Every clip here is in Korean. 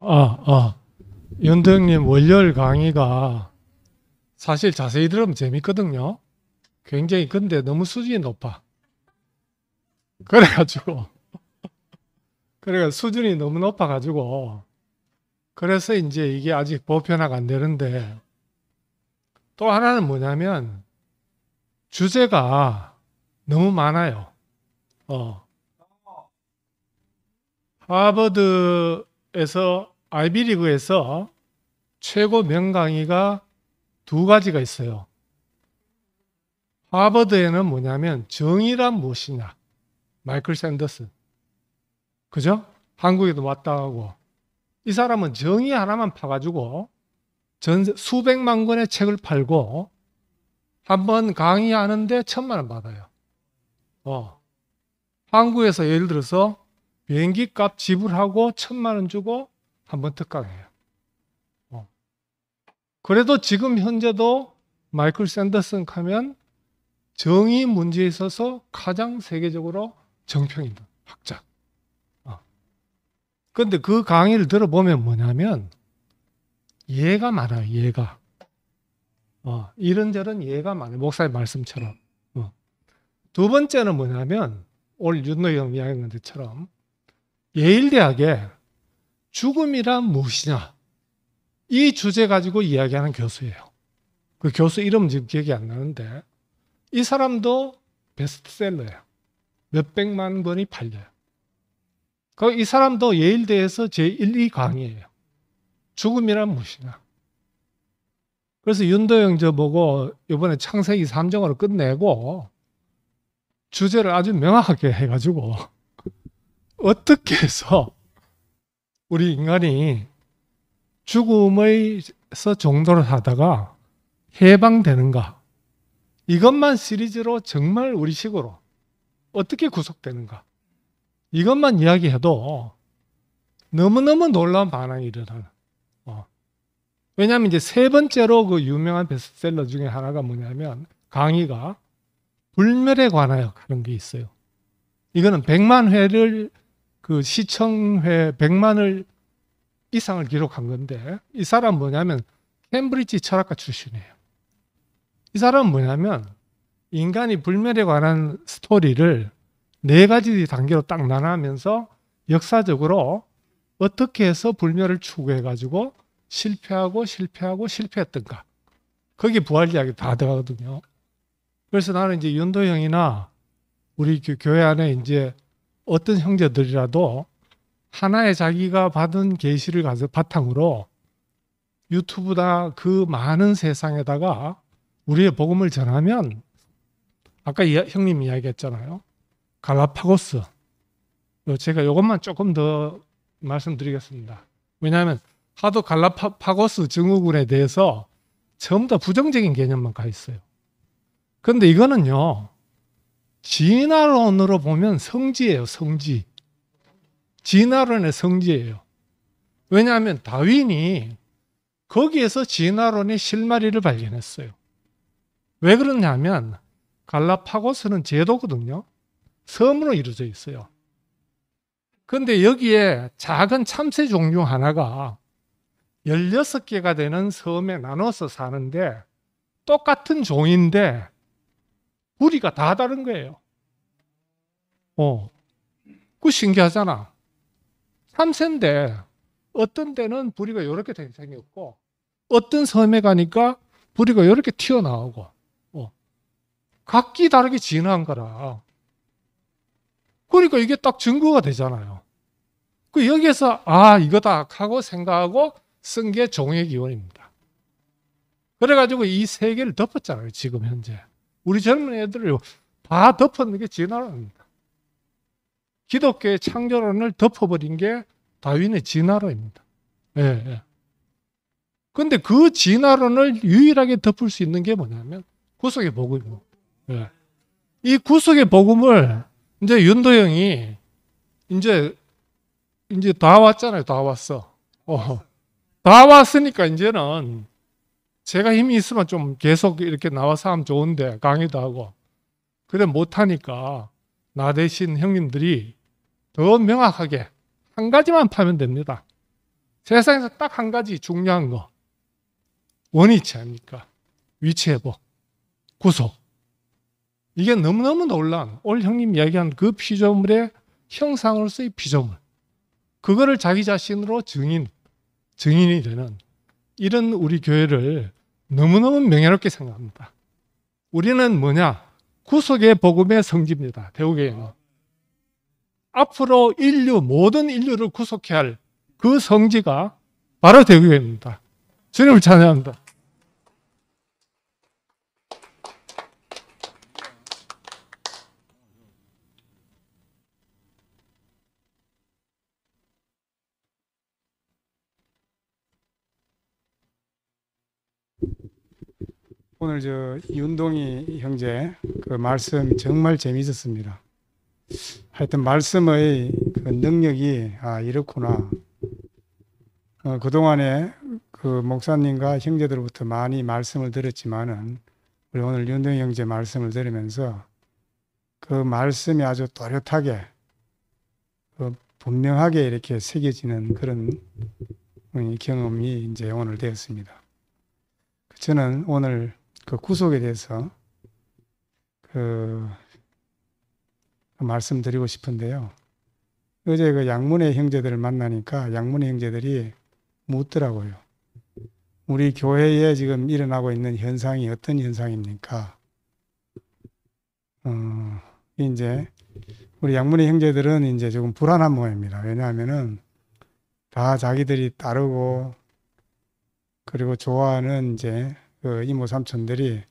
아, 아. 윤덕님 월요일 강의가 사실 자세히 들으면 재밌거든요. 굉장히 근데 너무 수준이 높아. 그래가지고 그러니까 수준이 너무 높아가지고 그래서 이제 이게 아직 보편화가 안 되는데 또 하나는 뭐냐면 주제가 너무 많아요. 어. 하버드에서 아이비리그에서 최고 명강의가 두 가지가 있어요. 하버드에는 뭐냐면 정의란 무엇이냐. 마이클 샌더슨. 그죠? 한국에도 왔다 하고. 이 사람은 정의 하나만 파가지고 전 수백만 권의 책을 팔고 한 번 강의하는데 천만 원 받아요. 어. 한국에서 예를 들어서 비행기 값 지불하고 천만 원 주고 한번 특강해요. 어. 그래도 지금 현재도 마이클 샌더슨 하면 정의 문제에 있어서 가장 세계적으로 정평인 학자. 그런데 어. 그 강의를 들어보면 뭐냐면 예가 많아요. 예가. 어, 이런저런 예가 많아요. 목사의 말씀처럼. 어. 두 번째는 뭐냐면 올 윤노영 이야기한 것처럼 예일대학에 죽음이란 무엇이냐? 이 주제 가지고 이야기하는 교수예요. 그 교수 이름 지금 기억이 안 나는데 이 사람도 베스트셀러예요. 몇백만 권이 팔려요. 그 이 사람도 예일대에서 제1, 2강의예요. 죽음이란 무엇이냐. 그래서 윤도영 저 보고 이번에 창세기 3정으로 끝내고 주제를 아주 명확하게 해가지고 어떻게 해서 우리 인간이 죽음에서 정도를 하다가 해방되는가 이것만 시리즈로 정말 우리식으로 어떻게 구속되는가 이것만 이야기해도 너무너무 놀라운 반항이 일어나는 어. 왜냐하면 이제 세 번째로 그 유명한 베스트셀러 중에 하나가 뭐냐면 강의가 불멸에 관하여 하는 게 있어요 이거는 백만 회를 그 시청회 100만을 이상을 기록한 건데 이 사람 뭐냐면 캠브리지 철학과 출신이에요. 이 사람은 뭐냐면 인간이 불멸에 관한 스토리를 네 가지 단계로 딱 나눠면서 하 역사적으로 어떻게 해서 불멸을 추구해 가지고 실패하고 실패하고 실패했던가 거기 부활 이야기 다 들어가거든요. 그래서 나는 이제 윤도 형이나 우리 교회 안에 이제 어떤 형제들이라도 하나의 자기가 받은 계시를 가서 바탕으로 유튜브다 그 많은 세상에다가 우리의 복음을 전하면 아까 형님 이야기했잖아요. 갈라파고스. 제가 이것만 조금 더 말씀드리겠습니다. 왜냐하면 하도 갈라파고스 증후군에 대해서 전부 다 부정적인 개념만 가 있어요. 그런데 이거는요. 진화론으로 보면 성지예요, 성지. 진화론의 성지예요. 왜냐하면 다윈이 거기에서 진화론의 실마리를 발견했어요. 왜 그러냐면 갈라파고스는 제도거든요. 섬으로 이루어져 있어요. 근데 여기에 작은 참새 종류 하나가 16개가 되는 섬에 나눠서 사는데 똑같은 종인데 우리가 다 다른 거예요. 어. 그 신기하잖아. 3세인데 어떤 데는 부리가 이렇게 생겼고 어떤 섬에 가니까 부리가 이렇게 튀어나오고 어. 각기 다르게 진화한 거라. 그러니까 이게 딱 증거가 되잖아요. 그 여기에서 아 이거다 하고 생각하고 쓴 게 종의 기원입니다. 그래가지고 이세 개를 덮었잖아요. 지금 현재. 우리 젊은 애들을 다 덮었는 게 진화론입니다. 기독교의 창조론을 덮어버린 게 다윈의 진화론입니다. 예, 예. 근데 그 진화론을 유일하게 덮을 수 있는 게 뭐냐면 구속의 복음입니다. 예. 이 구속의 복음을 이제 윤도영이 이제 이제 다 왔잖아요. 다 왔어. 어. 다 왔으니까 이제는 제가 힘이 있으면 좀 계속 이렇게 나와서 하면 좋은데 강의도 하고 근데 못하니까 나 대신 형님들이 더 명확하게 한 가지만 파면 됩니다. 세상에서 딱 한 가지 중요한 거 원위치 아닙니까? 위치회복, 구속 이게 너무너무 놀란 올 형님 이야기한 그 피조물의 형상으로서의 피조물 그거를 자기 자신으로 증인, 증인이 되는 이런 우리 교회를 너무너무 명예롭게 생각합니다. 우리는 뭐냐? 구속의 복음의 성지입니다. 대우계에는. 앞으로 인류, 모든 인류를 구속해야 할 그 성지가 바로 대우계입니다. 주님을 찬양합니다. 오늘 저 윤동희 형제 그 말씀 정말 재미있었습니다. 하여튼 말씀의 그 능력이 아 이렇구나. 어, 그 동안에 그 목사님과 형제들부터 많이 말씀을 들었지만은 우리 오늘 윤동희 형제 말씀을 들으면서 그 말씀이 아주 또렷하게 그 분명하게 이렇게 새겨지는 그런 음, 경험이 이제 오늘 되었습니다. 저는 오늘 그 구속에 대해서 그, 그 말씀드리고 싶은데요. 어제 그 양문의 형제들을 만나니까 양문의 형제들이 묻더라고요. 우리 교회에 지금 일어나고 있는 현상이 어떤 현상입니까? 어, 이제 우리 양문의 형제들은 이제 조금 불안한 모양입니다. 왜냐하면은 다 자기들이 따르고 그리고 좋아하는 이제 그 이모 삼촌들이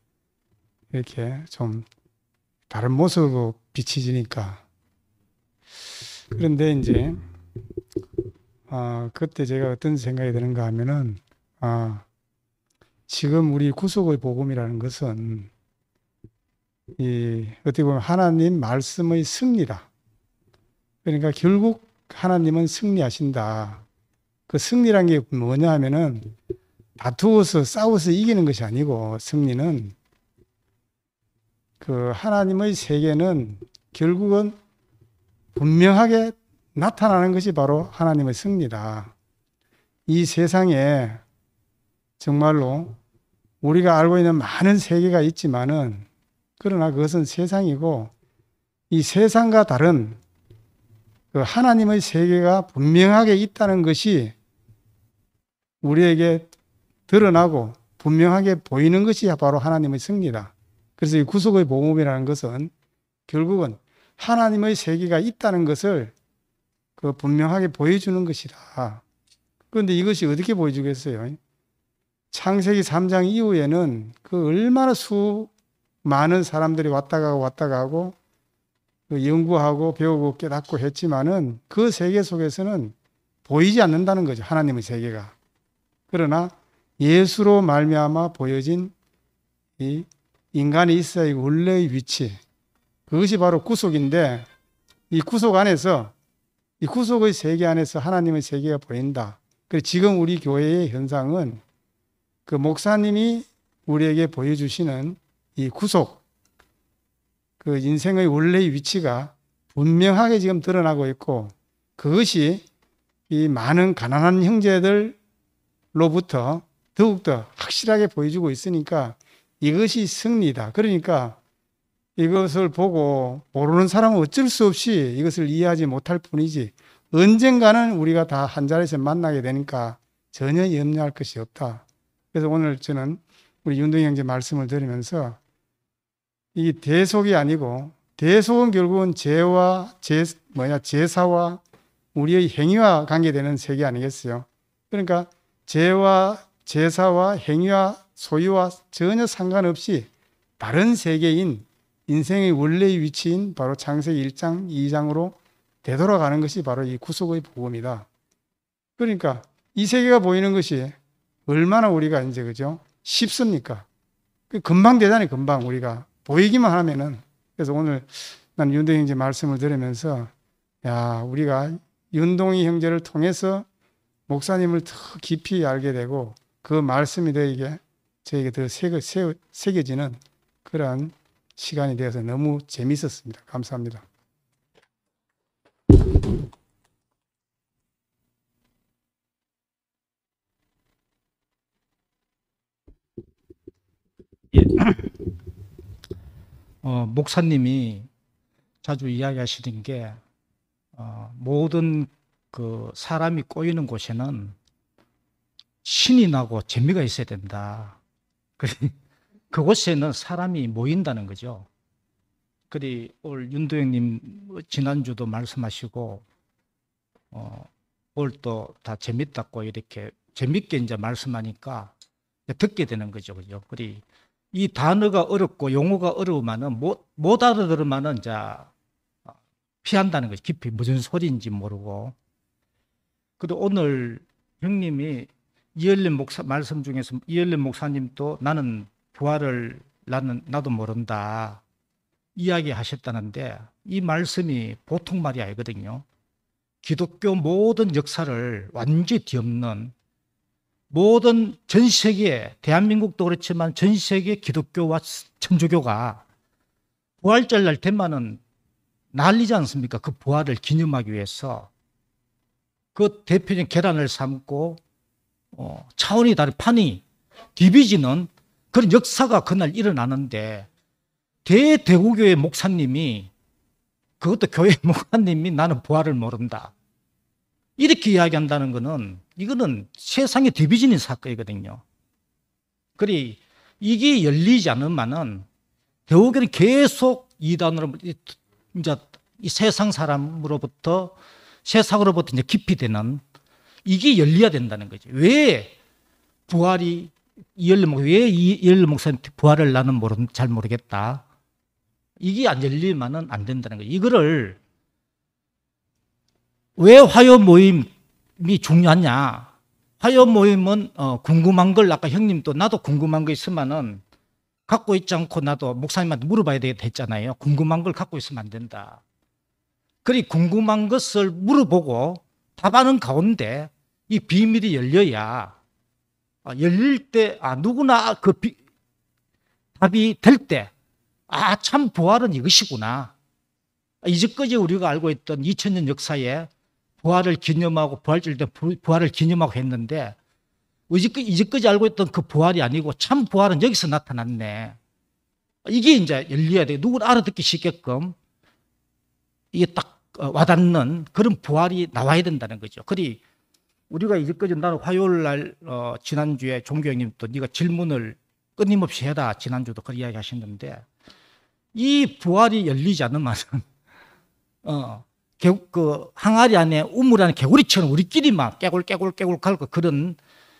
이렇게 좀 다른 모습으로 비치지니까 그런데 이제 아 그때 제가 어떤 생각이 드는가 하면은 아 지금 우리 구속의 복음이라는 것은 이 어떻게 보면 하나님 말씀의 승리다. 그러니까 결국 하나님은 승리하신다. 그 승리란 게 뭐냐 하면은 다투어서 싸워서 이기는 것이 아니고 승리는 그 하나님의 세계는 결국은 분명하게 나타나는 것이 바로 하나님의 승리다. 이 세상에 정말로 우리가 알고 있는 많은 세계가 있지만은 그러나 그것은 세상이고 이 세상과 다른 그 하나님의 세계가 분명하게 있다는 것이 우리에게 드러나고 분명하게 보이는 것이 바로 하나님의 승리다. 그래서 이 구속의 보험이라는 것은 결국은 하나님의 세계가 있다는 것을 그 분명하게 보여주는 것이다. 그런데 이것이 어떻게 보여주겠어요? 창세기 3장 이후에는 그 얼마나 수 많은 사람들이 왔다 가 왔다 가고 그 연구하고 배우고 깨닫고 했지만은 그 세계 속에서는 보이지 않는다는 거죠. 하나님의 세계가. 그러나 예수로 말미암아 보여진 이 인간이 있어야 원래의 위치 그것이 바로 구속인데 이 구속 안에서 이 구속의 세계 안에서 하나님의 세계가 보인다. 그 지금 우리 교회의 현상은 그 목사님이 우리에게 보여주시는 이 구속 그 인생의 원래의 위치가 분명하게 지금 드러나고 있고 그것이 이 많은 가난한 형제들로부터 더욱더 확실하게 보여주고 있으니까 이것이 승리다. 그러니까 이것을 보고 모르는 사람은 어쩔 수 없이 이것을 이해하지 못할 뿐이지 언젠가는 우리가 다 한 자리에서 만나게 되니까 전혀 염려할 것이 없다. 그래서 오늘 저는 우리 윤동 형제 말씀을 들으면서 이 대속이 아니고 대속은 결국은 죄와 제 뭐냐 제사와 우리의 행위와 관계되는 세계 아니겠어요? 그러니까 죄와 제사와 행위와 소유와 전혀 상관없이 다른 세계인 인생의 원래의 위치인 바로 창세기 1장, 2장으로 되돌아가는 것이 바로 이 구속의 복음이다. 그러니까 이 세계가 보이는 것이 얼마나 우리가 이제 그죠? 쉽습니까? 그 금방 되잖아요, 금방 우리가. 보이기만 하면은. 그래서 오늘 난윤동희 이제 말씀을 들으면서 야, 우리가 윤동희 형제를 통해서 목사님을 더 깊이 알게 되고 그 말씀이 너에게 저에게 더 새겨, 새겨지는 그런 시간이 되어서 너무 재미있었습니다 감사합니다. 예. 어, 목사님이 자주 이야기하시는 게 어, 모든 그 사람이 꼬이는 곳에는 신이 나고 재미가 있어야 된다. 그곳에는 사람이 모인다는 거죠. 그리 올 윤도영님 뭐 지난주도 말씀하시고 어, 올또 다 재밌다고 이렇게 재밌게 이제 말씀하니까 듣게 되는 거죠, 그죠? 그리 이 단어가 어렵고 용어가 어려우면은 못, 못 알아들으면은 이 어, 피한다는 거죠. 깊이 무슨 소리인지 모르고. 그리고 오늘 형님이 이열림 목사 말씀 중에서 이열림 목사님도 나는 부활을 나는 나도 모른다 이야기하셨다는데 이 말씀이 보통 말이 아니거든요. 기독교 모든 역사를 완전히 뒤엎는 모든 전 세계 대한민국도 그렇지만 전 세계 기독교와 천주교가 부활절 날 때만은 난리지 않습니까? 그 부활을 기념하기 위해서 그 대표적인 계단을 삼고 어, 차원이 다른 판이 디비지는 그런 역사가 그날 일어나는데 대대구교회 목사님이 그것도 교회 목사님이 나는 부활을 모른다. 이렇게 이야기한다는 것은 이거는 세상의 디비전인 사건이거든요. 그리 이게 열리지 않으면은 대우교는 계속 이단으로 이제 이 세상 사람으로부터 세상으로부터 이제 기피 되는 이게 열려야 된다는 거죠. 왜 부활이 열로목왜 이열로 목사한테 부활을 나는 모르 잘 모르겠다. 이게 안 열리면은 안 된다는 거예요 이거를 왜 화요 모임이 중요하냐? 화요 모임은 어, 궁금한 걸 아까 형님도 나도 궁금한 거 있으면은 갖고 있지 않고 나도 목사님한테 물어봐야 되겠다 했잖아요. 궁금한 걸 갖고 있으면 안 된다. 그리 궁금한 것을 물어보고 답하는 가운데 이 비밀이 열려야 아, 열릴 때 아, 누구나 그 비, 답이 될 때 아 참 부활은 이것이구나 아, 이제까지 우리가 알고 있던 2000년 역사에 부활을 기념하고 부활절 때 부활을 기념하고 했는데 이제 이제까지 알고 있던 그 부활이 아니고 참 부활은 여기서 나타났네 이게 이제 열려야 돼 누구나 알아듣기 쉽게끔 이게 딱 어, 와닿는 그런 부활이 나와야 된다는 거죠 그리 우리가 이제까지 나는 화요일 날 어, 지난주에 종교형님 또 네가 질문을 끊임없이 해라 지난주도 그 이야기 하셨는데 이 부활이 열리지 않으면 어, 개, 그 항아리 안에 우물 안에 개구리처럼 우리끼리만 깨굴 깨굴 깨굴 갈고 그런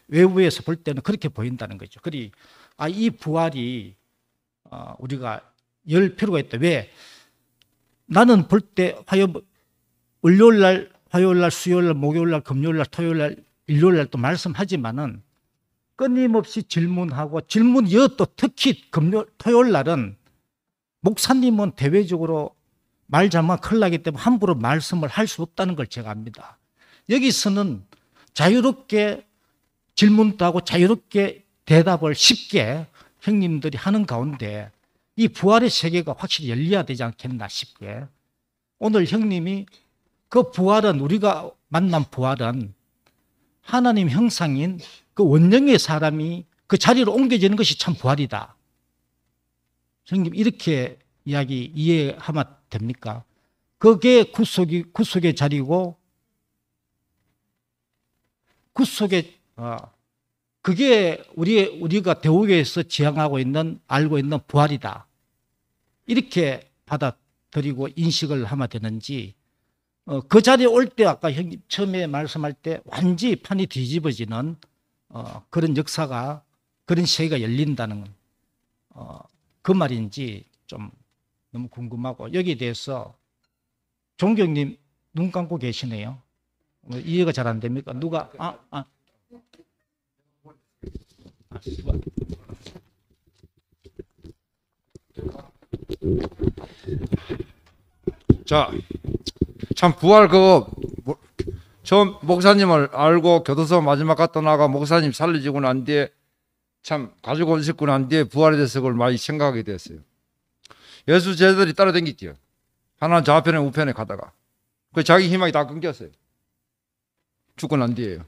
외부에서 볼 때는 그렇게 보인다는 거죠. 그리 아 이 부활이 어, 우리가 열 필요가 있다. 왜 나는 볼 때 화요 뭐, 월요일 날 화요일 날, 수요일 날, 목요일 날, 금요일 날, 토요일 날, 일요일 날또 말씀하지만은 끊임없이 질문하고 질문 이어또 특히 금요 토요일 날은 목사님은 대외적으로 말 잘못 큰일 나기 때문에 함부로 말씀을 할 수 없다는 걸 제가 압니다. 여기서는 자유롭게 질문도 하고 자유롭게 대답을 쉽게 형님들이 하는 가운데 이 부활의 세계가 확실히 열려야 되지 않겠나 싶게 오늘 형님이 그 부활은 우리가 만난 부활은 하나님 형상인 그 원령의 사람이 그 자리로 옮겨지는 것이 참 부활이다. 선생님 이렇게 이야기 이해하면 됩니까? 그게 구속이 구속의 자리고 구속의 어, 그게 우리 우리가 대우교에서 지향하고 있는 알고 있는 부활이다. 이렇게 받아들이고 인식을 하면 되는지 어, 그 자리에 올 때 아까 형님 처음에 말씀할 때 완전히 판이 뒤집어지는 어, 그런 역사가 그런 세계가 열린다는 어, 그 말인지 좀 너무 궁금하고 여기에 대해서 종경님 눈 감고 계시네요. 어, 이해가 잘 안 됩니까? 누가 아 아. 자, 참 부활 그 처음 목사님을 알고 교도소 마지막 갔다 나가 목사님 살려지고 난 뒤에 참 가지고 오셨고 난 뒤에 부활에 대해서 그걸 많이 생각하게 됐어요. 예수 제자들이 따라다니지요. 하나는 좌편에 우편에 가다가 그 자기 희망이 다 끊겼어요. 죽고 난 뒤에요.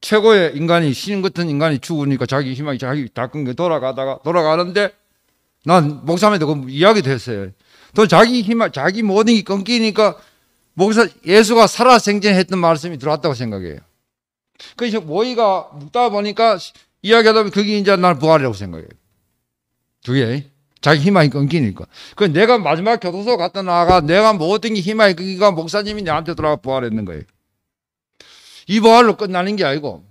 최고의 인간이 신 같은 인간이 죽으니까 자기 희망이 자기 다 끊겨 돌아가다가 돌아가는데 난 목사님한테 그 이야기 됐어요. 또 자기 힘, 자기 모든 게 끊기니까 목사 예수가 살아생전했던 말씀이 들어왔다고 생각해요. 그래서 모의가 묵다 보니까 이야기하다 보면 그게 이제 날 부활이라고 생각해요. 두 개. 자기 희망이 끊기니까. 그 내가 마지막 교도소 갔다 나가 내가 모든 게 희망이 끊기니까 목사님이 나한테 돌아가 부활했는 거예요. 이 부활로 끝나는 게 아니고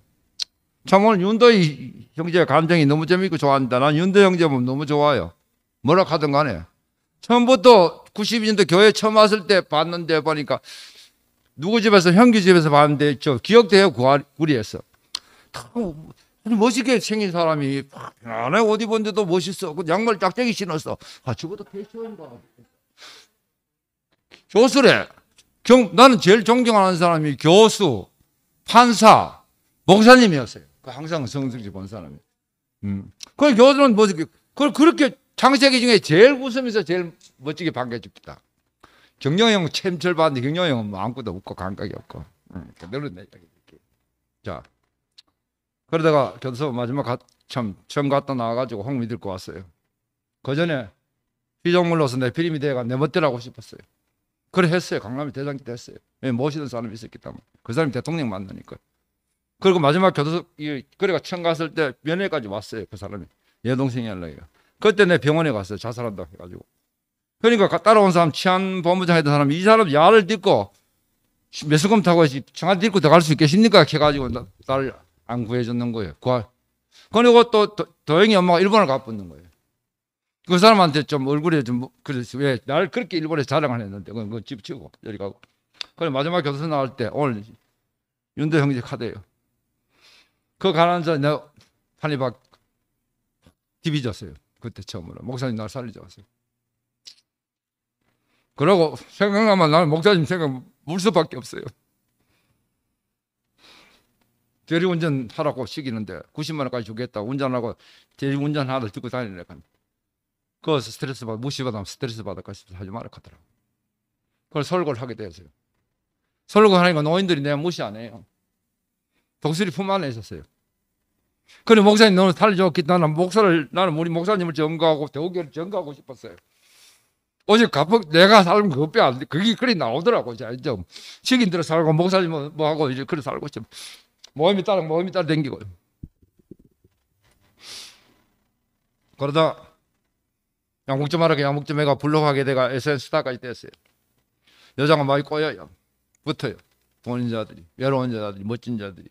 참 오늘 윤도 형제 감정이 너무 재밌고 좋아한다. 난 윤도 형제 보면 너무 좋아요. 뭐라 하든 간에. 처음부터 92년도 교회 처음 왔을 때 봤는데 보니까 누구 집에서 형규 집에서 봤는데 저 기억돼요 구리에서 뭐, 멋있게 생긴 사람이 안에 어디 본데도 멋있어 그 양말 짝짝이 신었어 아 저것도 패션인가 교수래 경, 나는 제일 존경하는 사람이 교수 판사 목사님이었어요 그 항상 성승지 본 사람이 음. 그 교수는 뭐 그걸 그렇게 창세기 중에 제일 웃으면서 제일 멋지게 반겨줍니다. 경영형 챔철 받는데 경영형은 뭐 아무것도 없고 감각이 없고. 그대로 내 이렇게. 자. 그러다가 교도 마지막 가, 참, 처음 갔다 나와가지고 홍 믿을 거 왔어요. 그 전에 피종물로서 내 피림이 돼가 내 멋대로 하고 싶었어요. 그래 했어요. 강남이 대장기 됐어요. 예, 모시는 사람이 있었기 때문에. 그 사람이 대통령 만나니까. 그리고 마지막 교도소, 그래가 처음 갔을 때 면회까지 왔어요. 그 사람이. 얘 동생이 연락이 그때 내 병원에 갔어요. 자살한다 해가지고. 그러니까 따라온 사람 치안 본부장 했던 사람 이이 사람 야를 딛고 매수금 타고 청와대 딛고 들어갈 수 있겠습니까? 해가지고 나를 안 구해줬는 거예요. 구할. 그리고 또 도, 도영이 엄마가 일본을 가뿐는 거예요. 그 사람한테 좀 얼굴에 좀 뭐, 그래서 왜날 그렇게 일본에 자랑을 했는데 그건, 그건 집 치고 여기 가고. 그래 마지막 교도소 나올 때 오늘 윤도 형제 카드예요. 그 가난자 내가 판이 박 디비졌어요. 그때 처음으로 목사님 날살리자고 그러고 생각나면 나는 목사님 생각 울 수밖에 없어요. 대리운전 하라고 시키는데 90만 원까지 주겠다. 운전하고 대리운전 하나를 들고 다니래. 그거 스트레스 받 무시받아 스트레스 받아까지 하지 말라 하더라고. 그걸 설거를 하게 되었어요. 설거하니까 노인들이 내가 무시 안 해요. 독수리 품 안에 있었어요. 그래 목사님 너는 살려줬기 나는 목사를 나는 우리 목사님을 전가하고 대우교를 전가하고 싶었어요. 어제 가뻑 내가 살면 그것밖에 안 돼. 그게 그리 나오더라고. 이제 식인 들어 살고 목사님 뭐 하고 이제 그래 살고 좀 모임이 따라 모임이 따라 댕기고. 그러다 양목점 하라고 양목점 애가 불러가게 내가 에센스타까지 됐어요. 여자가 많이 꼬여요. 붙어요. 돈인 자들이, 외로운 자들이, 멋진 자들이,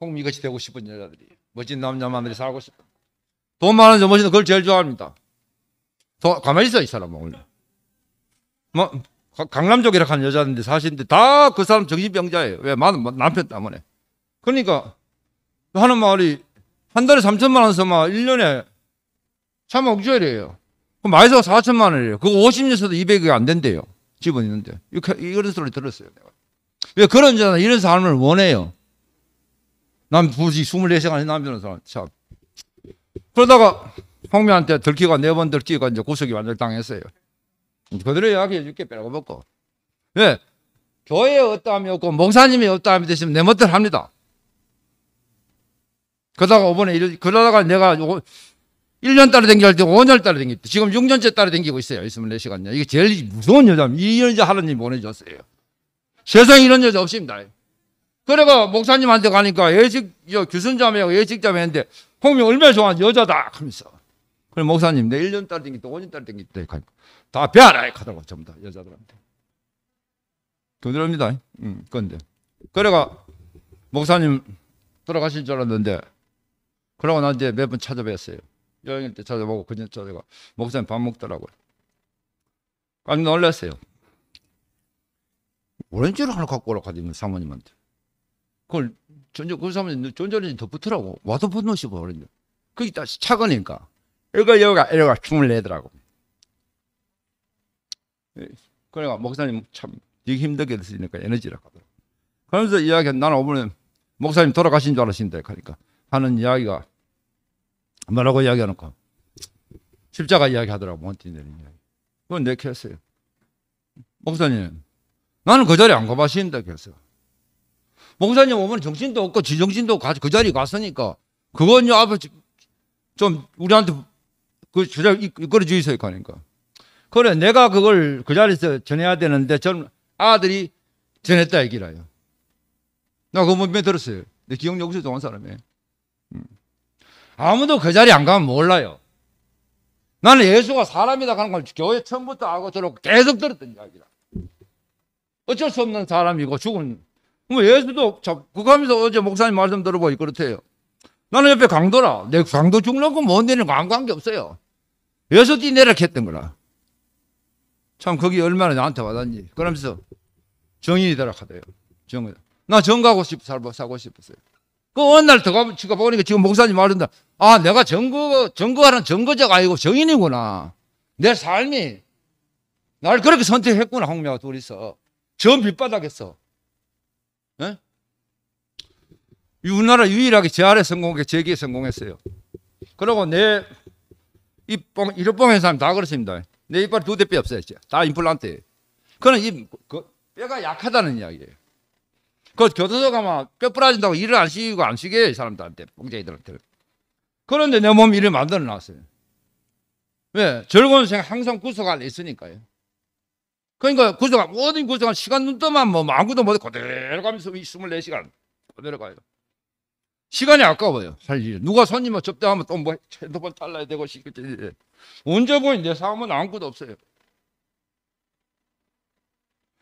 홍미같이 되고 싶은 여자들이. 멋진 남자만들이 살고 싶어. 돈 많은 저 멋있는 그걸 제일 좋아합니다. 더 가만히 있어, 이 사람 오늘. 뭐, 강남쪽이라고 하는 여자인데 사실인데 다 그 사람 정신병자예요. 왜? 많은 뭐, 남편 때문에. 그러니까 하는 말이 한 달에 3천만 원 써마 1년에 차 억조일이에요. 그럼 마이서 4천만 원이에요. 그거 50년 써도 200이 안 된대요. 집은 있는데. 이런 소리 들었어요. 내가. 왜 그런 자나 이런 사람을 원해요. 난 굳이 24시간에 남자는 사람. 참. 그러다가 황미한테 들키고 네 번 들키고 이제 구속이 완전 당했어요. 그들의 이야기해 줄게 빼고 먹고. 왜? 예. 교회에 없다함이 없고 목사님이 없다함이 되시면 내 멋대로 합니다. 그러다가 이번에 일, 그러다가 내가 요, 1년 따라 댕겨때 5년 따라 댕겼 지금 6년째 따라 댕기고 있어요. 2 4시간 이게 제일 무서운 여자입니다. 이 여자 하나님 보내줬어요. 세상에 이런 여자 없습니다. 그래가 목사님한테 가니까 예식, 규순자매하고 예식자매 인데 홍미 얼마나 좋아하는 여자다! 하면서. 그래, 목사님, 내 1년 딸땡기또 5년 딸 땡기다. 다 배하라! 하더라고, 전부 다, 여자들한테. 그대로입니다. 응, 음, 건데. 그래가, 목사님 돌아가신 줄 알았는데, 그러고 난 이제 몇 번 찾아뵀어요. 여행일 때 찾아보고, 그전 찾아가. 목사님 밥 먹더라고요. 깜짝 놀랐어요. 오렌지를 하나 갖고 오라고 하더니 뭐 사모님한테. 그걸 전전 그 사람은 전전에 덧 붙으라고 와서 붙는 것이 버린다. 거기 다 차가니까 이거 여가 이러가 춤을 내더라고. 그래가 그러니까 목사님 참 되게 힘들게 됐으니까 에너지라고 하더라고. 그러면서 이야기 한 나는 오늘 목사님 돌아가신 줄 알았습니다. 그러니까 하는 이야기가 뭐라고 이야기하는가 십자가 이야기하더라고 원티내는 이야기. 그건 내켰어요. 목사님 나는 그 자리 안 가봤습니다. 그랬어요 목사님 오면 정신도 없고 지정신도 그 자리에 갔으니까 그건요 앞에 좀 우리한테 그 주장 이끌어 주이소 하니까 그러니까. 그래 내가 그걸 그 자리에서 전해야 되는데 저는 아들이 전했다 얘기라요 나 그거 몇번 들었어요 내 기억력 없어 좋은 사람이 음. 아무도 그 자리에 안 가면 몰라요 나는 예수가 사람이다 하는 걸 교회 처음부터 하고 저렇게 계속 들었던 이야기라 어쩔 수 없는 사람이고 죽은 뭐 예수도 접근하면서 그 어제 목사님 말씀 들어보니 그렇대요. 나는 옆에 강도라. 내 강도 죽는 거뭔 데는 아무 관계 없어요. 예수 뛰내라 했던 거라. 참, 거기 얼마나 나한테 와닿니. 그러면서 정인이 되라 하대요. 정인. 나 정가고 싶, 어 살고, 사고 싶었어요. 그 어느 날 들어가, 지가 보니까 지금 목사님 말한다. 아, 내가 정거, 정거하는 정거자가 아니고 정인이구나. 내 삶이 날 그렇게 선택했구나, 홍매가 둘이서. 저 밑바닥에서. 예? 우리나라 유일하게 재활에 성공했고 재기에 성공했어요. 그리고 내 입봉 일봉 회사 다 그렇습니다. 내 이빨 두대 뼈 없어요. 다 임플란트. 그는 이 그, 그, 뼈가 약하다는 이야기예요. 그 교도소 가면 뼈 부러진다고 일을 안 시키고 안 시게 사람들한테 봉제이들한테. 그런데 내몸 일을 만들어 놨어요. 왜? 즐거운 생 항상 구속 안에 있으니까요. 그러니까 구성가 모든 구성가 시간 눈떠만 뭐 아무것도 못해 그대로 가면서 24시간 그대로 가요. 시간이 아까워요. 사실 누가 손님을 접대하면 또뭐 핸드폰 달라야 되고 시키지. 언제 보인내 뭐 사업은 아무것도 없어요.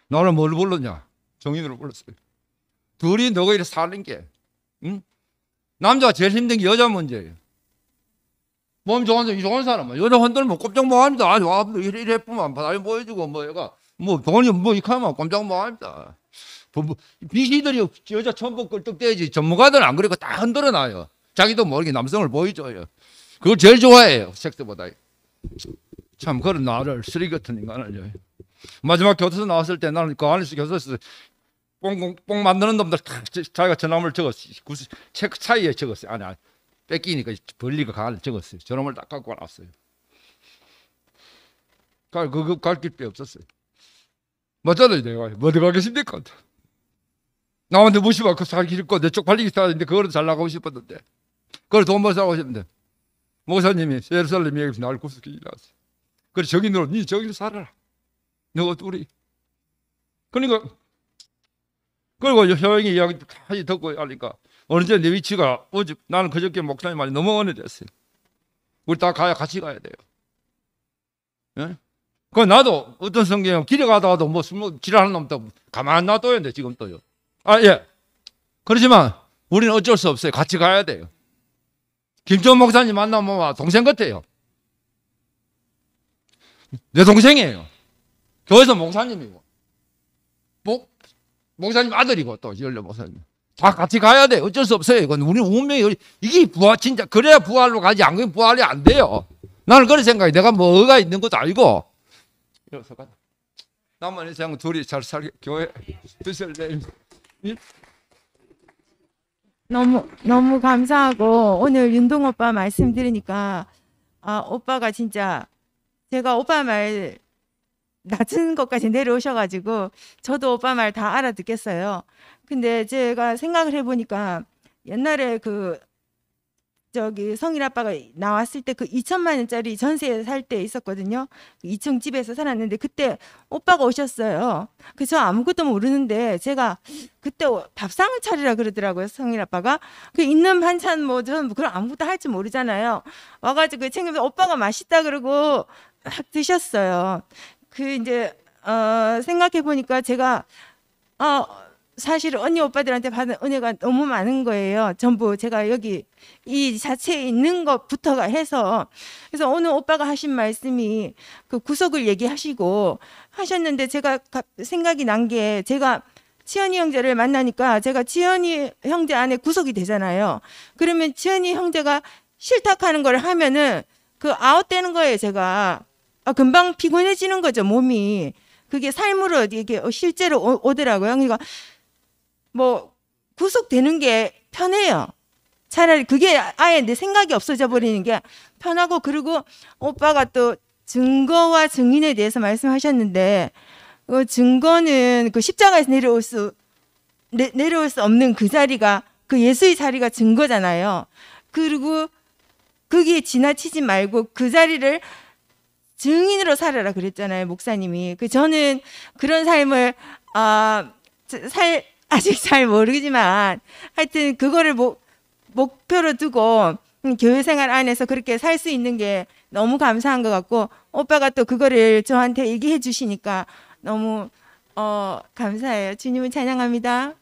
나는 뭘 불렀냐? 정인으로 불렀어요. 둘이 너가 이렇게 사는 게 응? 남자가 제일 힘든 게 여자 문제예요. 몸 좋은 사람, 좋은 사람은 여자 흔들면 꼽짝 뭐 뭐합니다. 아니, 와, 이래, 이래 뿐만 바닥에 보여주고, 뭐, 얘가 뭐 돈이 뭐 이렇게 하면 꼼짝 못합니다. 비시들이 여자 천복 끌떡대지 전문가들안그리고다 흔들어놔요. 자기도 모르게 남성을 보여줘요. 그걸 제일 좋아해요. 섹스보다. 참 그런 나를 쓰레기 같은 인간을 요 마지막 교도소 나왔을 때 나는 그 안에서 교도소에서 뽕, 뽕 만드는 놈들 다 자기가 전함을 적었어요. 책 사이에 적었어요. 아니, 아니 뺏기니까 벌리가 가을 적었어요. 저놈을 딱 갖고 나왔어요. 갈, 그, 그, 갈길데 없었어요. 맞잖아요, 내가. 뭐들가겠습니까 나한테 무시받고 살기 그 싫고 내쪽 발리기 싫었는데 그거잘 나가고 싶었는데 그걸 돈 벌자고 싶은데 목사님이 예루살렘 얘기서 나를 구속해 일어어 그래 정인으로 네 정인으로 살아라 너 우리 그러니까 그리고 효영이 이야기 다 듣고 하니까 언제 내 위치가 어제 나는 그저께 목사님 말이 너무 오래됐어요 우리 다 가야 같이 가야 돼요 예? 그 나도 어떤 성경 에 길에 가다가도 뭐술 지랄하는 놈도 가만 놔둬야 돼 지금 또요. 아 예. 그렇지만 우리는 어쩔 수 없어요. 같이 가야 돼요. 김종 목사님 만나면 뭐 동생 같아요. 내 동생이에요. 교회에서 목사님이고. 목, 목사님 아들이고 또 열려 목사님. 다 같이 가야 돼. 어쩔 수 없어요. 이건 우리 운명이 이게 부활 진짜 그래야 부활로 가지 안 그러면 부활이 안 돼요. 나는 그런 생각이 내가 뭐가 있는 것도 아니고 들어서가 나만 이상 둘이 잘 살게 교회 뜻을 내 너무 너무 감사하고 오늘 윤동 오빠 말씀 들으니까 아 오빠가 진짜 제가 오빠 말 낮은 것까지 내려오셔가지고 저도 오빠 말 다 알아듣겠어요. 근데 제가 생각을 해보니까 옛날에 그 저기 성일 아빠가 나왔을 때 그 2천만 원짜리 전세 살 때 있었거든요. 2층 그 집에서 살았는데 그때 오빠가 오셨어요. 그저 아무것도 모르는데 제가 그때 어, 밥상을 차리라 그러더라고요. 성일 아빠가 그 있는 반찬 뭐전 뭐 그런 아무것도 할 줄 모르잖아요. 와가지고 그 챙겨서 오빠가 맛있다 그러고 막 드셨어요. 그 이제 어 생각해 보니까 제가 어 사실 언니 오빠들한테 받은 은혜가 너무 많은 거예요. 전부 제가 여기 이 자체에 있는 것부터가 해서 그래서 오늘 오빠가 하신 말씀이 그 구속을 얘기하시고 하셨는데 제가 생각이 난 게 제가 치현이 형제를 만나니까 제가 치현이 형제 안에 구속이 되잖아요. 그러면 치현이 형제가 싫다 하는 걸 하면은 그 아웃되는 거예요, 제가. 아, 금방 피곤해지는 거죠, 몸이. 그게 삶으로 이게 실제로 오, 오더라고요. 그러니까 뭐 구속되는 게 편해요. 차라리 그게 아예 내 생각이 없어져 버리는 게 편하고 그리고 오빠가 또 증거와 증인에 대해서 말씀하셨는데 그 증거는 그 십자가에서 내려올 수 내, 내려올 수 없는 그 자리가 그 예수의 자리가 증거잖아요. 그리고 거기에 지나치지 말고 그 자리를 증인으로 살아라 그랬잖아요 목사님이. 그 저는 그런 삶을 아살 아직 잘 모르지만 하여튼 그거를 목, 목표로 두고 음, 교회 생활 안에서 그렇게 살 수 있는 게 너무 감사한 것 같고 오빠가 또 그거를 저한테 얘기해 주시니까 너무 어, 감사해요. 주님을 찬양합니다.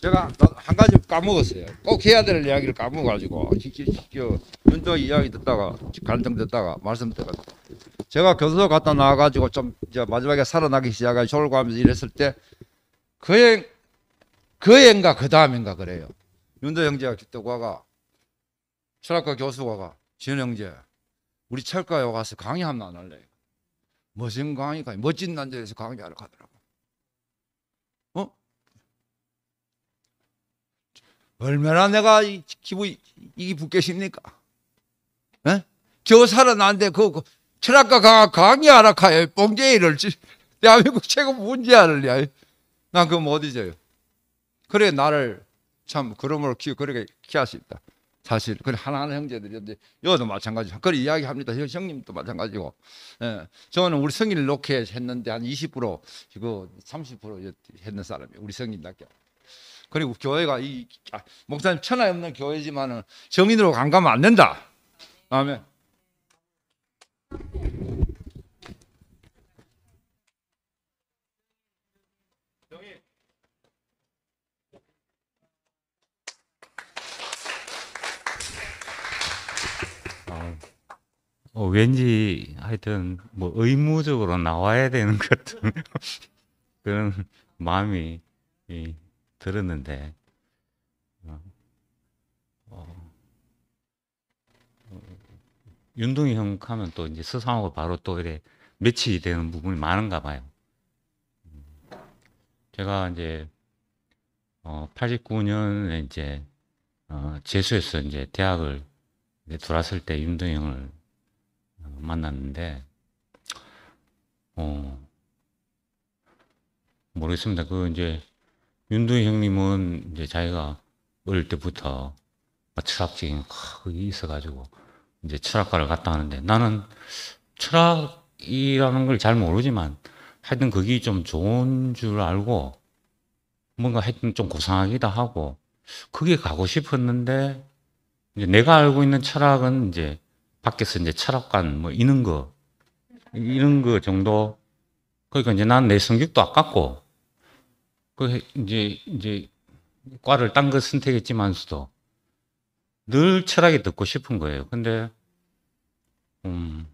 제가 한 가지 까먹었어요. 꼭 해야 될 이야기를 까먹어가지고 윤도 이야기 듣다가 간증 듣다가 말씀 듣다가 제가 교도소 갔다 나와가지고 좀 이제 마지막에 살아나기 시작한 졸업하면서 일했을 때 그의 그애인가그 다음인가 그래요. 윤도 형제가 그때 과가 철학과 교수가 가진 형제 우리 철가에 가서 강의하면 안 할래. 무슨 강의가 멋진 남자에서 강의하러 가더라고. 어? 얼마나 내가 기분이 이기 붙겠습니까? 에? 저 살아난데 그, 그 철학과 강 강의하러 가요. 뽕제이를 대한민국 최고 문제하를야. 난 그거 못 잊어요. 그래 나를 참 그러므로 기, 그렇게 기하신다. 사실 그 하나하나 형제들이었는데 여도 마찬가지. 그 이야기합니다. 형님도 마찬가지고. 예. 저는 우리 성인을 놓게 했는데 한 20% 이거 30% 했는 사람이 우리 성인답게. 그리고 교회가 이 아, 목사님 천하 없는 교회지만은 정인으로 안 가면 안 된다. 아멘. 어, 왠지 하여튼 뭐 의무적으로 나와야 되는 것 같은 그런 마음이 이, 들었는데 어, 어, 어 윤동이 형 하면 또 이제 스상하고 바로 또 이래 매치 되는 부분이 많은가 봐요. 제가 이제 어, 89년에 이제 어, 재수해서 이제 대학을 이제 돌았을 때 윤동이 형을 만났는데 어 모르겠습니다. 그 이제 윤두희 형님은 이제 자기가 어릴 때부터 철학적인 그 있어가지고 이제 철학과를 갔다 하는데 나는 철학이라는 걸 잘 모르지만 하여튼 그게 좀 좋은 줄 알고 뭔가 하여튼 좀 고상하기도 하고 그게 가고 싶었는데 이제 내가 알고 있는 철학은 이제 밖에서 이제 철학관 뭐 이런 거 이런 거 정도 그러니까 이제 난 내 성격도 아깝고 그 이제 이제 과를 딴 거 선택했지만서도 늘 철학이 듣고 싶은 거예요. 근데 음그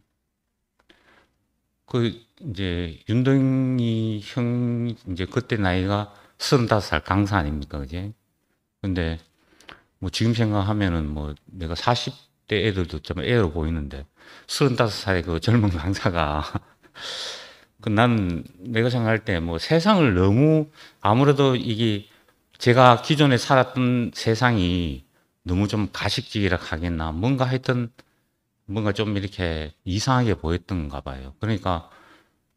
이제 윤동이 형 이제 그때 나이가 서른다섯 살 강사 아닙니까 그지 근데 뭐 지금 생각하면은 뭐 내가 사십 때 애들도 좀 애로 보이는데, 35살 의그 젊은 강사가, 그 난, 내가 생각할 때 뭐 세상을 너무 아무래도 이게 제가 기존에 살았던 세상이 너무 좀 가식적이라 하겠나, 뭔가 하여튼 뭔가 좀 이렇게 이상하게 보였던가 봐요. 그러니까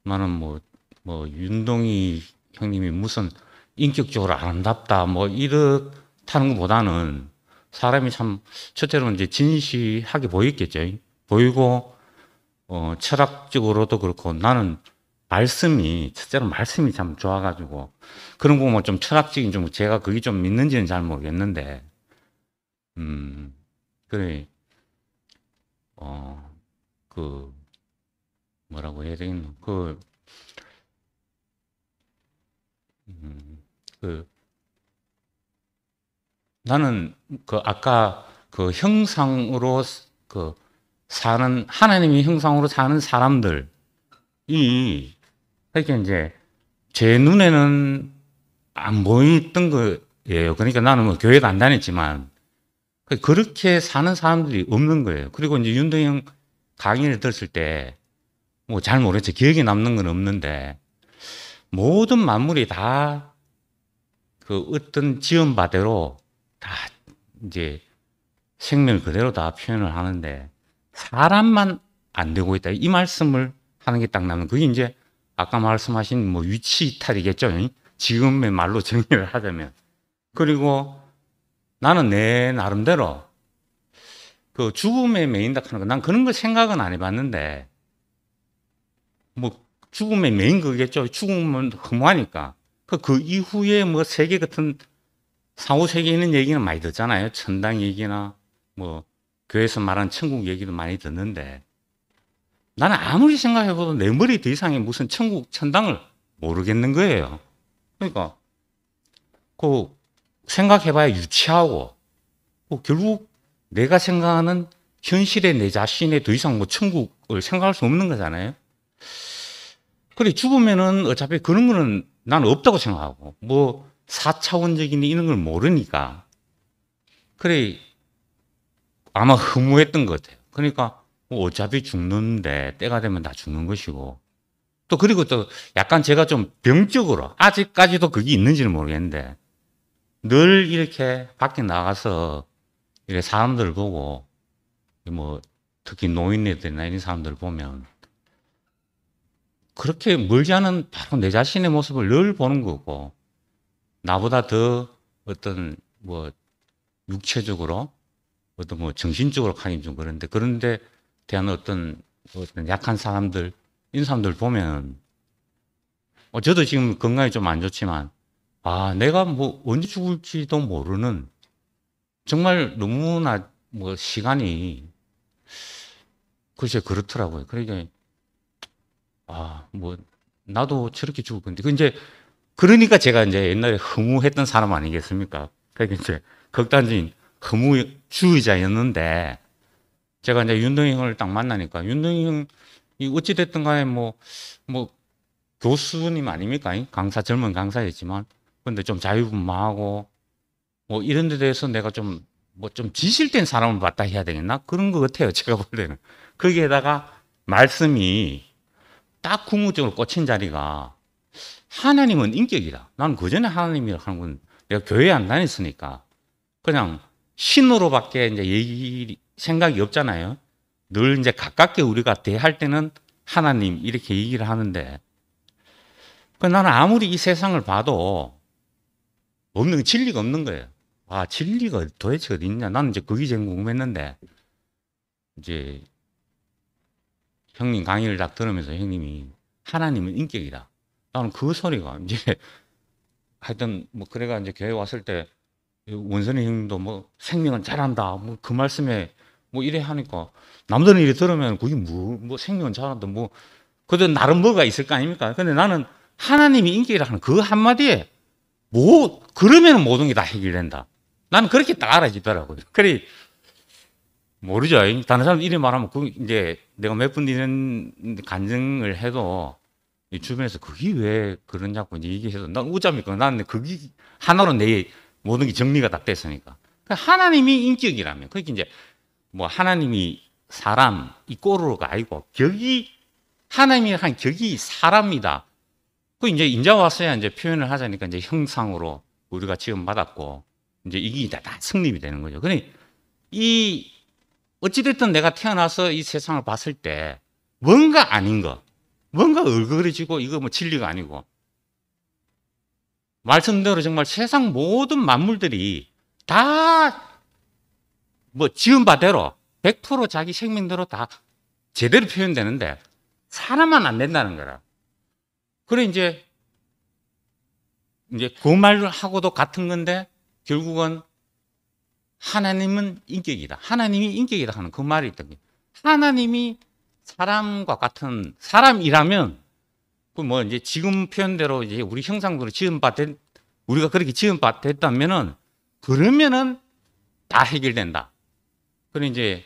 나는 뭐, 뭐, 윤동희 형님이 무슨 인격적으로 아름답다, 뭐, 이렇다는 것보다는 사람이 참 첫째로는 이제 진실하게 보였겠죠. 보이고 어, 철학적으로도 그렇고 나는 말씀이 첫째로 말씀이 참 좋아가지고 그런 거 보면 뭐 좀 철학적인 좀 제가 그게 좀 있는지는 잘 모르겠는데 음 그래 어그 뭐라고 해야 되겠노 그음그 그, 음, 그 나는 그 아까 그 형상으로 그 사는 하나님의 형상으로 사는 사람들이 그러니까 이제 제 눈에는 안보이던 거예요. 그러니까 나는 뭐 교회도 안 다녔지만 그 그렇게 사는 사람들이 없는 거예요. 그리고 이제 윤동영 강의를 들었을 때 뭐 잘모르겠지요 기억에 남는 건 없는데 모든 만물이 다 그 어떤 지음 바대로 다 이제 생명 그대로 다 표현을 하는데 사람만 안 되고 있다. 이 말씀을 하는 게 딱나면 그게 이제 아까 말씀하신 뭐 위치 이탈이겠죠. 지금의 말로 정의를 하자면. 그리고 나는 내 나름대로 그 죽음에 매인다 하는 거. 난 그런 걸 생각은 안 해봤는데 뭐 죽음의 메인 거겠죠. 죽음은 허무하니까. 그, 그 이후에 뭐 세계 같은 상호 세계에 있는 얘기는 많이 듣잖아요. 천당 얘기나 뭐 교회에서 말하는 천국 얘기도 많이 듣는데 나는 아무리 생각해봐도 내 머리 더 이상의 무슨 천국 천당을 모르겠는 거예요. 그러니까 그 생각해봐야 유치하고 뭐 결국 내가 생각하는 현실의 내 자신에 더 이상 뭐 천국을 생각할 수 없는 거잖아요. 그래 죽으면은 어차피 그런 거는 나는 없다고 생각하고 뭐 4차원적인 이런 걸 모르니까 그래 아마 허무했던 것 같아요. 그러니까 뭐 어차피 죽는데 때가 되면 다 죽는 것이고 또 그리고 또 약간 제가 좀 병적으로 아직까지도 그게 있는지는 모르겠는데 늘 이렇게 밖에 나가서 이렇게 사람들 보고 뭐 특히 노인네들이나 이런 사람들 보면 그렇게 멀지 않은 바로 내 자신의 모습을 늘 보는 거고 나보다 더 어떤 뭐 육체적으로 어떤 뭐 정신적으로 하긴 좀 그런데 그런데 대한 어떤 어떤 약한 사람들 이런 사람들 보면 어 저도 지금 건강이 좀 안 좋지만 아 내가 뭐 언제 죽을지도 모르는 정말 너무나 뭐 시간이 글쎄 그렇더라고요. 그러니까 아뭐 나도 저렇게 죽을 건데 그 이제 그러니까 제가 이제 옛날에 허무했던 사람 아니겠습니까? 그러니까 이제 극단적인 허무주의자였는데 제가 이제 윤동희 형을 딱 만나니까 윤동희 형이 어찌됐든 간에 뭐, 뭐 교수님 아닙니까? 강사, 젊은 강사였지만. 근데 좀 자유분방하고 뭐 이런 데 대해서 내가 좀 뭐 좀 지실된 사람을 봤다 해야 되겠나? 그런 것 같아요. 제가 볼 때는. 거기에다가 말씀이 딱 궁극적으로 꽂힌 자리가 하나님은 인격이다. 나는 그전에 하나님이라고 하는 건 내가 교회 안 다녔으니까 그냥 신으로밖에 이제 얘기, 생각이 없잖아요. 늘 이제 가깝게 우리가 대할 때는 하나님 이렇게 얘기를 하는데 그 나는 아무리 이 세상을 봐도 없는 진리가 없는 거예요. 아 진리가 도대체 어디 있냐? 나는 이제 그게 제일 궁금했는데 이제 형님 강의를 딱 들으면서 형님이 하나님은 인격이다. 나는 그 소리가 이제 하여튼 뭐 그래가 이제 교회 왔을 때 원선이 형도뭐 생명은 잘한다 뭐 그 말씀에 뭐 이래 하니까 남들은 이래 들으면 그게 뭐, 뭐 생명은 잘한다 뭐 그래도 나름 뭐가 있을 거 아닙니까? 근데 나는 하나님이 인기라는 하그 한마디에 뭐 그러면 모든 게 다 해결된다. 나는 그렇게 딱 알아지더라고요. 그래 모르죠. 다른 사람 이래 말하면 그 이제 내가 몇 분 뒤는 간증을 해도 이 주변에서 그게 왜 그러냐고 얘기해서 난 우자니까 그 나는 그게 하나로 내 모든 게 정리가 다 됐으니까. 그 하나님이 인격이라면. 그러니까 이제 뭐 하나님이 사람, 이꼬르르가 아니고 격이, 하나님이 한 격이 사람이다. 그 이제 인자 와서야 이제 표현을 하자니까 이제 형상으로 우리가 지금 받았고 이제 이게 다, 다 성립이 되는 거죠. 그니이 어찌됐든 내가 태어나서 이 세상을 봤을 때 뭔가 아닌 거, 뭔가 얼그러지고 이거 뭐 진리가 아니고 말씀대로 정말 세상 모든 만물들이 다 뭐 지은 바대로 100% 자기 생명대로 다 제대로 표현되는데 사람만 안 된다는 거라. 그래 이제 이제 그 말하고도 을 같은 건데 결국은 하나님은 인격이다. 하나님이 인격이다 하는 그 말이 있던 게 하나님이 사람과 같은 사람이라면 그 뭐 이제 지금 표현대로 이제 우리 형상으로 지은 바 된, 우리가 그렇게 지은 바 됐다면은 그러면은 다 해결된다. 그래 이제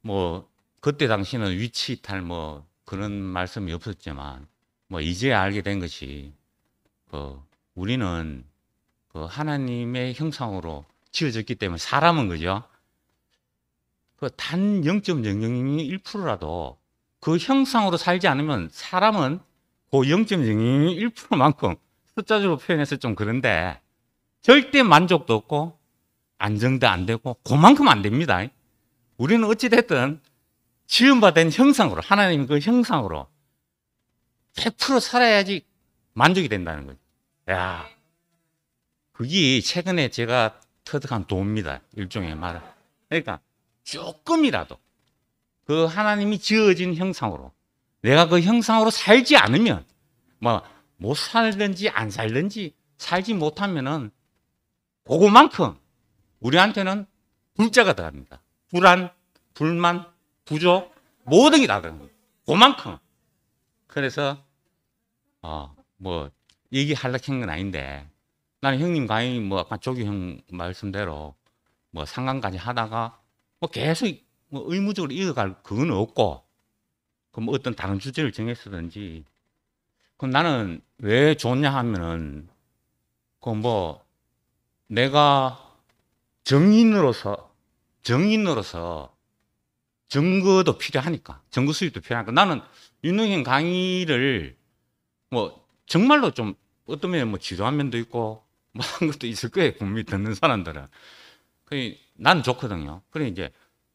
뭐 그때 당시는 위치 탈뭐 그런 말씀이 없었지만 뭐 이제 알게 된 것이 그 우리는 그 하나님의 형상으로 지어졌기 때문에 사람은 그죠. 그단 0.001%라도 그 형상으로 살지 않으면 사람은 그 0.001%만큼 숫자적으로 표현해서 좀 그런데 절대 만족도 없고 안정도 안 되고 그만큼 안 됩니다. 우리는 어찌됐든 지음받은 형상으로 하나님 그 형상으로 100% 살아야지 만족이 된다는 거죠. 야, 그게 최근에 제가 터득한 도입니다. 일종의 말은. 그러니까 조금이라도 그 하나님이 지어진 형상으로 내가 그 형상으로 살지 않으면 뭐 못 살든지 안 살든지 살지 못하면은 그거만큼 우리한테는 불자가 들어갑니다. 불안, 불만, 부족 모든 게 다 들어갑니다. 그만큼 그래서 어뭐 얘기하려고 한건 아닌데 나는 형님 과의뭐 아까 조규 형 말씀대로 뭐 상관까지 하다가 뭐 계속 뭐 의무적으로 이어갈 그건 없고 그럼 어떤 다른 주제를 정했었든지 그럼 나는 왜 좋냐 하면은 그럼 뭐 내가 정인으로서 정인으로서 증거도 필요하니까 증거 수입도 필요하니까 나는 유능형 강의를 뭐 정말로 좀 어떤 면에 뭐지도한 면도 있고 뭐한 것도 있을 거예요 분명히 듣는 사람들은 그난 좋거든요 그래 이제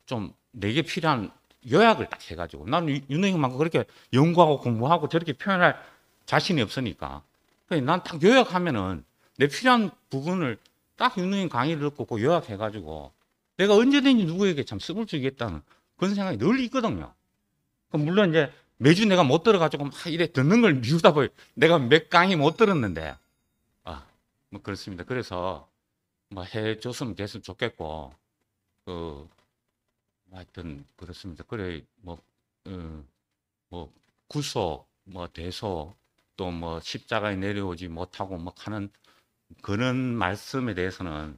좀 내게 필요한 요약을 딱 해가지고 나는 유능형만큼 그렇게 연구하고 공부하고 저렇게 표현할 자신이 없으니까 난 딱 요약하면은 내 필요한 부분을 딱유능형 강의를 듣고 그 요약해가지고 내가 언제든지 누구에게 참 쓰볼 주겠다는 그런 생각이 늘 있거든요. 물론 이제 매주 내가 못 들어가지고 막 이래 듣는 걸 미우다 보니 내가 몇 강의 못 들었는데 아뭐 그렇습니다. 그래서 뭐 해줬으면 됐으면 좋겠고 그 하여튼 그렇습니다. 그래 뭐, 음, 뭐 구속, 뭐 대소, 또뭐 십자가에 내려오지 못하고 뭐 하는 그런 말씀에 대해서는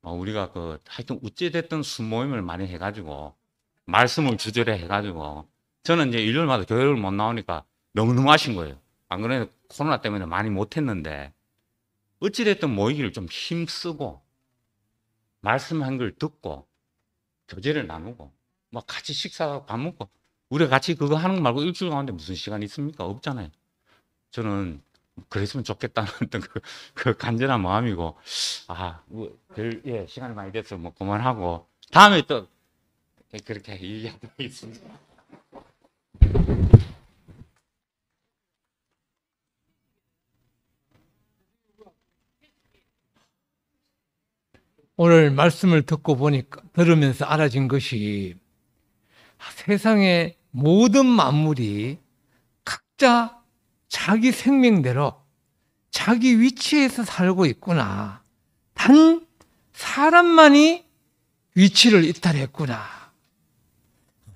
뭐 우리가 그 하여튼 우찌됐든 수모임을 많이 해가지고 말씀을 주절해 해가지고 저는 이제 일요일마다 교회를 못 나오니까 넉넉하신 거예요. 안 그래도 코로나 때문에 많이 못했는데 어찌됐든 모이기를 좀 힘쓰고 말씀 한 걸 듣고 교제를 나누고 뭐 같이 식사 밥 먹고 우리가 같이 그거 하는 거 말고 일주일 가운데 무슨 시간이 있습니까? 없잖아요. 저는 그랬으면 좋겠다는 어떤 그, 그 간절한 마음이고 아, 뭐 별, 예, 시간이 많이 돼서 뭐 그만하고 다음에 또 그렇게 얘기하도록 하겠습니다. 오늘 말씀을 듣고 보니까 들으면서 알아진 것이 아, 세상의 모든 만물이 각자 자기 생명대로 자기 위치에서 살고 있구나. 단 사람만이 위치를 이탈했구나.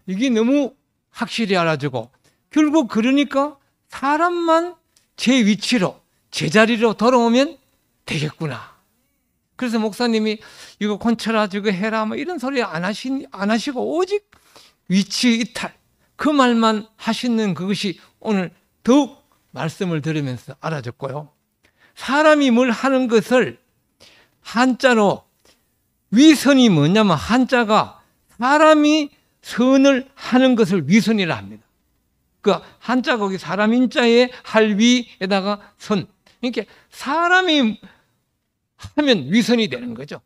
이게 너무 확실히 알아지고 결국 그러니까 사람만 제 위치로 제자리로 돌아오면 되겠구나. 그래서 목사님이 이거 권쳐라 저거 해라 뭐 이런 소리 안 하신 안 하시고 오직 위치 이탈 그 말만 하시는 그것이 오늘 더욱 말씀을 들으면서 알아졌고요. 사람이 뭘 하는 것을 한자로 위선이 뭐냐면 한자가 사람이 선을 하는 것을 위선이라 합니다. 그 한자 거기 사람 인자에 할위에다가 선. 이렇게 그러니까 사람이 하면 위선이 되는 음. 거죠.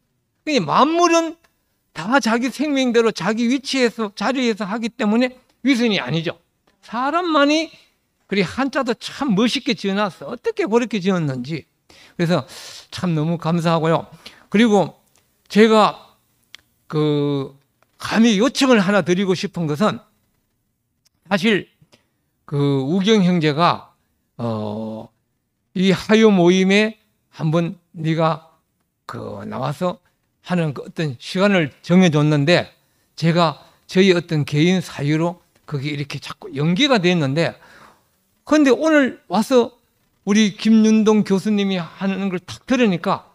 그러 그러니까 만물은 다 자기 생명대로 자기 위치에서 자리에서 하기 때문에 위선이 아니죠. 사람만이 그리 한자도 참 멋있게 지어놨어. 어떻게 그렇게 지었는지. 그래서 참 너무 감사하고요. 그리고 제가 그 감히 요청을 하나 드리고 싶은 것은 사실 그 우경 형제가 어이 하요 모임에 한번 네가 그 나와서 하는 그 어떤 시간을 정해줬는데 제가 저희 어떤 개인 사유로 그게 이렇게 자꾸 연기가 됐는데 그런데 오늘 와서 우리 김윤동 교수님이 하는 걸 탁 들으니까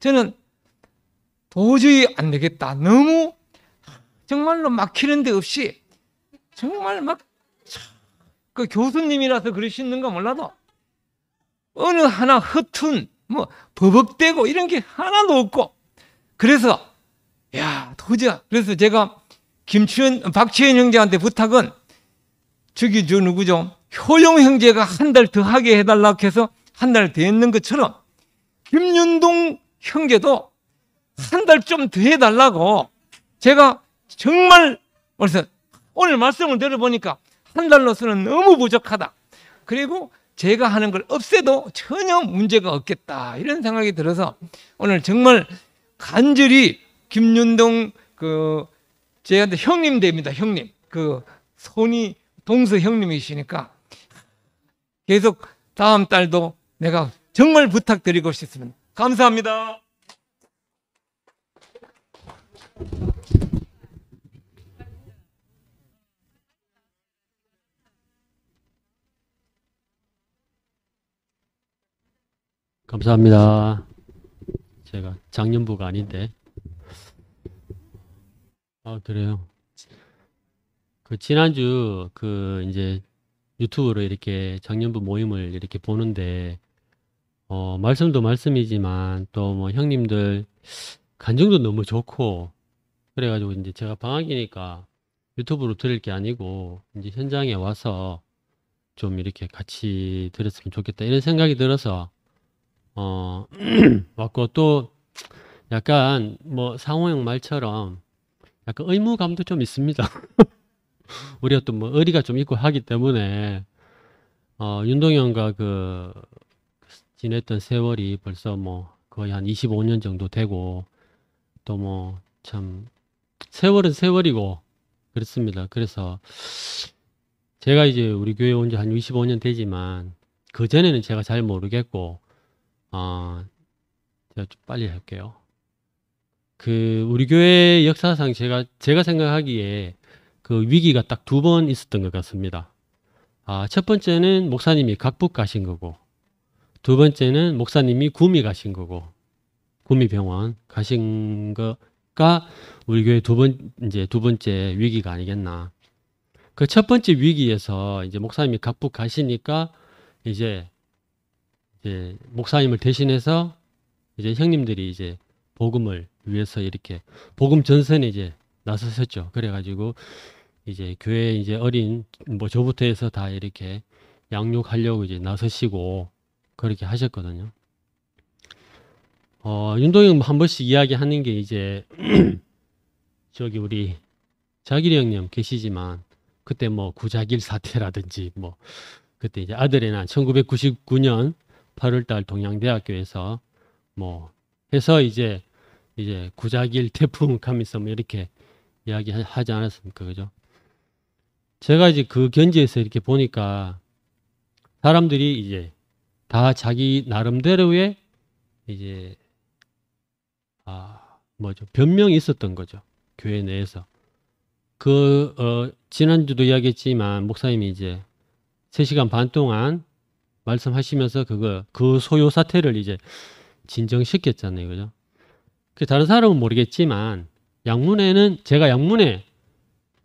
저는 도저히 안 되겠다. 너무 정말로 막히는 데 없이 정말 막 그 교수님이라서 그러시는 가 몰라도 어느 하나 허튼 뭐 버벅대고 이런 게 하나도 없고 그래서 야도저 그래서 제가 김치현 박치현 형제한테 부탁은 저기 저 누구죠 효용 형제가 한 달 더 하게 해달라고 해서 한달 됐는 것처럼 김윤동 형제도 한 달 좀 더 해달라고 제가 정말 그래서 오늘 말씀을 들어보니까 한 달로서는 너무 부족하다 그리고 제가 하는 걸 없애도 전혀 문제가 없겠다 이런 생각이 들어서 오늘 정말 간절히 김윤동 그 제한테 형님 됩니다 형님 그 손이 동서 형님이시니까 계속 다음 달도 내가 정말 부탁드리고 싶습니다 감사합니다. 감사합니다. 제가 작년부가 아닌데. 아, 그래요. 그 지난주 그 이제 유튜브로 이렇게 작년부 모임을 이렇게 보는데 어, 말씀도 말씀이지만 또 뭐 형님들 간증도 너무 좋고 그래가지고 이제 제가 방학이니까 유튜브로 들을 게 아니고 이제 현장에 와서 좀 이렇게 같이 들었으면 좋겠다 이런 생각이 들어서 어, 맞고또 약간 뭐 상호형 말처럼 약간 의무감도 좀 있습니다. 우리가 또뭐 의리가 좀 있고 하기 때문에 어, 윤동현과 그 지냈던 세월이 벌써 뭐 거의 한 25년 정도 되고 또 뭐 참 세월은 세월이고 그렇습니다. 그래서 제가 이제 우리 교회 온 지 한 25년 되지만 그 전에는 제가 잘 모르겠고 아, 제가 좀 빨리 할게요. 그 우리 교회 역사상 제가 제가 생각하기에 그 위기가 딱 두 번 있었던 것 같습니다. 아, 첫 번째는 목사님이 각북 가신 거고 두 번째는 목사님이 구미 가신 거고 구미 병원 가신 거가 우리 교회 두 번 이제 두 번째 위기가 아니겠나. 그 첫 번째 위기에서 이제 목사님이 각북 가시니까 이제 이제 목사님을 대신해서 이제 형님들이 이제 복음을 위해서 이렇게 복음 전선에 이제 나서셨죠. 그래가지고 이제 교회 이제 어린 뭐 저부터 해서 다 이렇게 양육하려고 이제 나서시고 그렇게 하셨거든요. 어, 윤동영 한 번씩 이야기하는 게 이제 저기 우리 자기이 형님 계시지만 그때 뭐 구자길 사태라든지 뭐 그때 이제 아들의 난 1999년 8월달 동양대학교에서 뭐 해서 이제 이제 구자길 태풍 가면서 뭐 이렇게 이야기하지 않았습니까, 그죠? 제가 이제 그 견지에서 이렇게 보니까 사람들이 이제 다 자기 나름대로의 이제 아 뭐죠 변명이 있었던 거죠 교회 내에서 그 어, 지난주도 이야기했지만 목사님이 이제 3시간 반 동안 말씀하시면서 그거 그 소요 사태를 이제 진정시켰잖아요. 그죠? 그 다른 사람은 모르겠지만 양문에는 제가 양문에